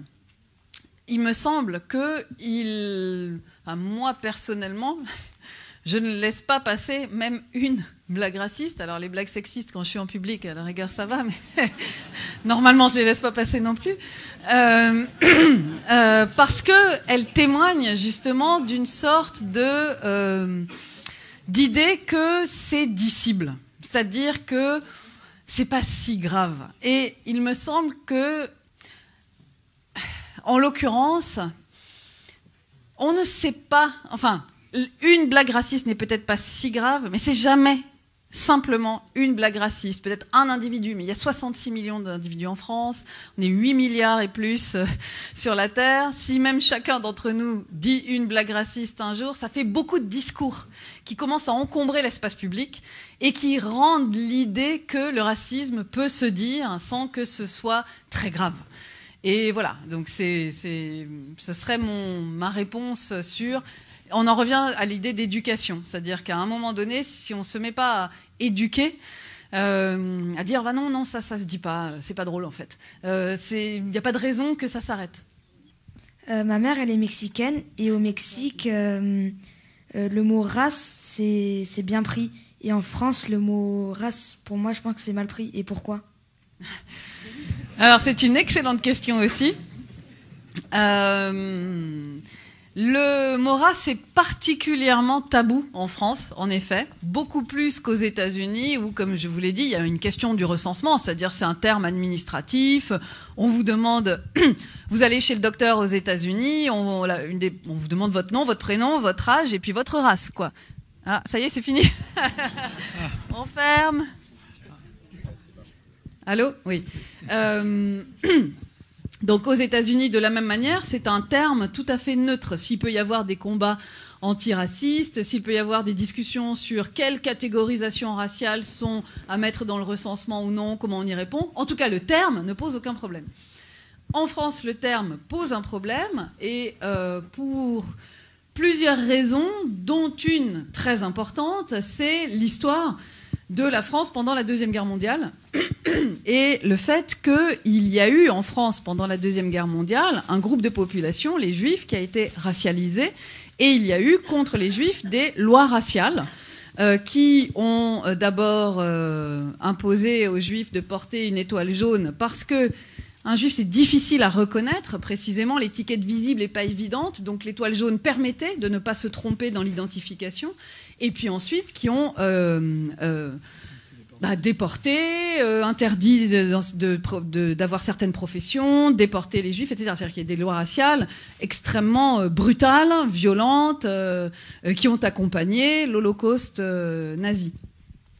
il me semble que il, à moi personnellement, je ne laisse pas passer même une blague raciste. Alors les blagues sexistes, quand je suis en public, à la rigueur, ça va, mais normalement, je les laisse pas passer non plus. Euh, euh, parce qu'elles témoignent justement d'une sorte euh, d'idée que c'est dissible. C'est-à-dire que c'est pas si grave. Et il me semble que, en l'occurrence, on ne sait pas, enfin, une blague raciste n'est peut-être pas si grave, mais c'est jamais simplement une blague raciste, peut-être un individu, mais il y a 66 millions d'individus en France, on est 8 milliards et plus euh, sur la Terre. Si même chacun d'entre nous dit une blague raciste un jour, ça fait beaucoup de discours qui commencent à encombrer l'espace public et qui rendent l'idée que le racisme peut se dire sans que ce soit très grave. Et voilà, donc c'est, ce serait ma réponse sur on en revient à l'idée d'éducation, c'est-à-dire qu'à un moment donné, si on ne se met pas à éduquer, euh, à dire bah non non ça ça se dit pas c'est pas drôle en fait il euh, n'y a pas de raison que ça s'arrête euh, ma mère elle est mexicaine et au Mexique le mot race c'est bien pris et en France le mot race pour moi je pense que c'est mal pris et pourquoi alors c'est une excellente question aussi le Mora, c'est particulièrement tabou en France, en effet, beaucoup plus qu'aux États-Unis, où, comme je vous l'ai dit, il y a une question du recensement, c'est-à-dire c'est un terme administratif. On vous demande, vous allez chez le docteur aux États-Unis, on, une des, on vous demande votre nom, votre prénom, votre âge et puis votre race, quoi. Ah, ça y est, c'est fini. on ferme. Allô Oui. Euh, Donc aux États-Unis, de la même manière, c'est un terme tout à fait neutre. S'il peut y avoir des combats antiracistes, s'il peut y avoir des discussions sur quelles catégorisations raciales sont à mettre dans le recensement ou non, comment on y répond, en tout cas le terme ne pose aucun problème. En France, le terme pose un problème et euh, pour plusieurs raisons, dont une très importante, c'est l'histoire de la France pendant la Deuxième Guerre mondiale et le fait qu'il y a eu en France pendant la Deuxième Guerre mondiale un groupe de population, les Juifs, qui a été racialisé et il y a eu contre les Juifs des lois raciales. Euh, qui ont euh, d'abord euh, imposé aux Juifs de porter une étoile jaune parce que un juif, c'est difficile à reconnaître, précisément, l'étiquette visible n'est pas évidente, donc l'étoile jaune permettait de ne pas se tromper dans l'identification, et puis ensuite qui ont euh, euh, bah, déporté, euh, interdit d'avoir certaines professions, déporté les juifs, etc. C'est-à-dire qu'il y a des lois raciales extrêmement brutales, violentes, qui ont accompagné l'Holocauste nazi.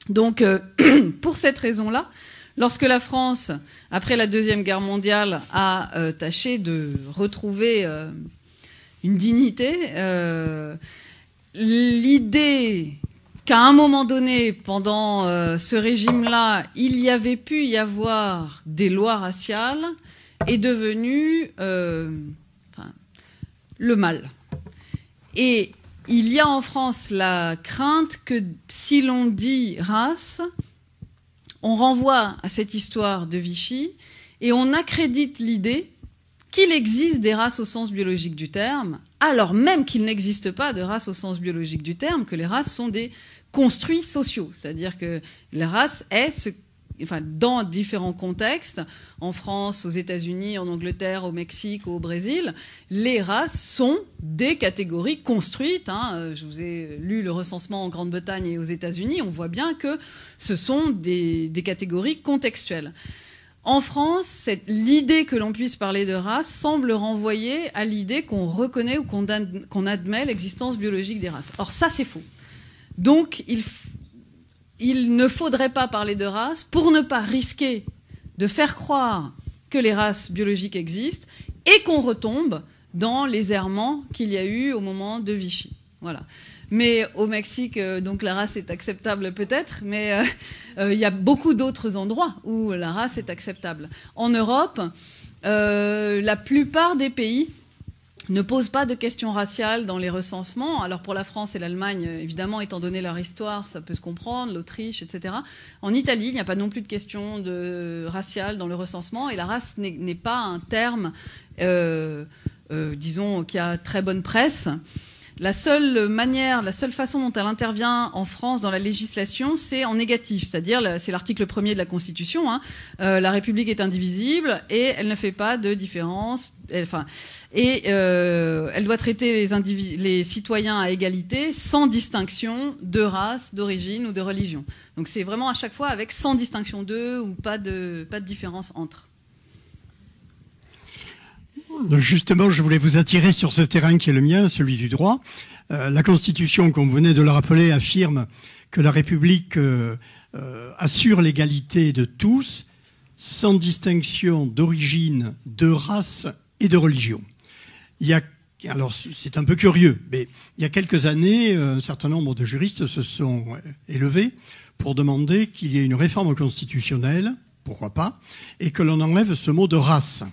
Donc, pour cette raison-là, Lorsque la France, après la Deuxième Guerre mondiale, a euh, tâché de retrouver euh, une dignité, euh, l'idée qu'à un moment donné, pendant ce régime-là, il y avait pu y avoir des lois raciales est devenue le mal. Et il y a en France la crainte que si l'on dit race, on renvoie à cette histoire de Vichy et on accrédite l'idée qu'il existe des races au sens biologique du terme, alors même qu'il n'existe pas de race au sens biologique du terme, que les races sont des construits sociaux, c'est-à-dire que la race est ce enfin, dans différents contextes, en France, aux États-Unis, en Angleterre, au Mexique, au Brésil, les races sont des catégories construites. Hein. Euh, je vous ai lu le recensement en Grande-Bretagne et aux États-Unis. On voit bien que ce sont des, des catégories contextuelles. En France, l'idée que l'on puisse parler de race semble renvoyer à l'idée qu'on reconnaît ou qu'on admet l'existence biologique des races. Or ça, c'est faux. Donc, il faut il ne faudrait pas parler de race pour ne pas risquer de faire croire que les races biologiques existent et qu'on retombe dans les errements qu'il y a eu au moment de Vichy. Voilà. Mais au Mexique, euh, donc la race est acceptable peut-être, mais euh, euh, il y a beaucoup d'autres endroits où la race est acceptable. En Europe, la plupart des pays ne pose pas de questions raciales dans les recensements. Alors pour la France et l'Allemagne, évidemment, étant donné leur histoire, ça peut se comprendre, l'Autriche, etc. En Italie, il n'y a pas non plus de questions de raciales dans le recensement, et la race n'est pas un terme, euh, euh, disons, qui a très bonne presse. La seule manière, la seule façon dont elle intervient en France dans la législation, c'est en négatif, c'est-à-dire c'est l'article premier de la Constitution. Hein. Euh, la République est indivisible et elle ne fait pas de différence. Elle, et euh, elle doit traiter les, citoyens à égalité, sans distinction de race, d'origine ou de religion. Donc c'est vraiment à chaque fois avec sans distinction d'eux ou pas de pas de différence entre. Euh, justement, je voulais vous attirer sur ce terrain qui est le mien, celui du droit. Euh, la Constitution, comme vous venez de le rappeler, affirme que la République euh, assure l'égalité de tous, sans distinction d'origine, de race et de religion. Il y a, alors c'est un peu curieux, mais il y a quelques années, un certain nombre de juristes se sont élevés pour demander qu'il y ait une réforme constitutionnelle, pourquoi pas, et que l'on enlève ce mot de race.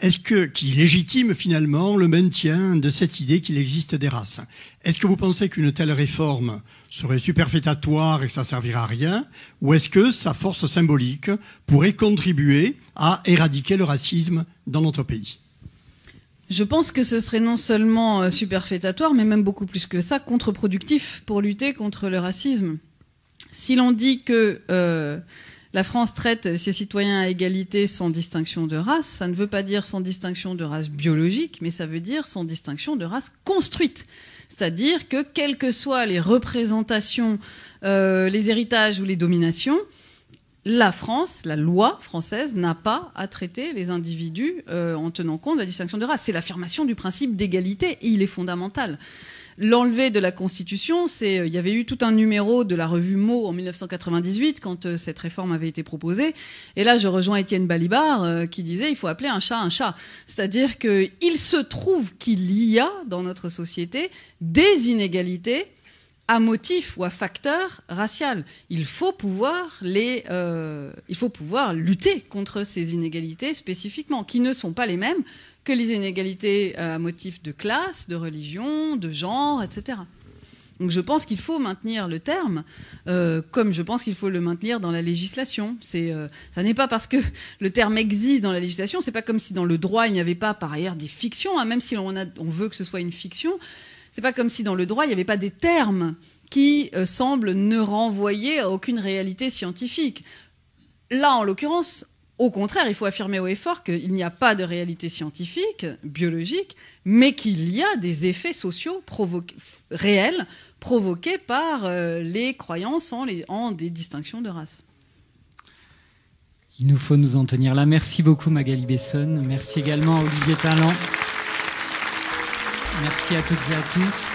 Est-ce que, qui légitime finalement le maintien de cette idée qu'il existe des races Est-ce que vous pensez qu'une telle réforme serait superfétatoire et que ça servira à rien Ou est-ce que sa force symbolique pourrait contribuer à éradiquer le racisme dans notre pays je pense que ce serait non seulement euh, superfétatoire, mais même beaucoup plus que ça, contre-productif pour lutter contre le racisme. Si l'on dit que euh, la France traite ses citoyens à égalité sans distinction de race. Ça ne veut pas dire sans distinction de race biologique, mais ça veut dire sans distinction de race construite. C'est-à-dire que quelles que soient les représentations, euh, les héritages ou les dominations, la France, la loi française n'a pas à traiter les individus euh, en tenant compte de la distinction de race. C'est l'affirmation du principe d'égalité et il est fondamental l'enlever de la Constitution, c'est euh, il y avait eu tout un numéro de la revue Mot en 1998 quand euh, cette réforme avait été proposée. Et là, je rejoins Étienne Balibar euh, qui disait il faut appeler un chat un chat, c'est-à-dire qu'il se trouve qu'il y a dans notre société des inégalités à motif ou à facteur racial. il faut pouvoir lutter contre ces inégalités spécifiquement, qui ne sont pas les mêmes que les inégalités euh, à motif de classe, de religion, de genre, etc. Donc je pense qu'il faut maintenir le terme, euh, comme je pense qu'il faut le maintenir dans la législation. C'est, euh, ça n'est pas parce que le terme existe dans la législation, c'est pas comme si dans le droit il n'y avait pas par ailleurs des fictions, hein. même si on, veut que ce soit une fiction, c'est pas comme si dans le droit il n'y avait pas des termes qui semblent ne renvoyer à aucune réalité scientifique. Là, en l'occurrence, au contraire, il faut affirmer au effort qu'il n'y a pas de réalité scientifique, biologique, mais qu'il y a des effets sociaux réels provoqués par euh, les croyances en, des distinctions de race. Il nous faut nous en tenir là. Merci beaucoup Magali Besson. Merci également à Olivier Talent. Merci à toutes et à tous.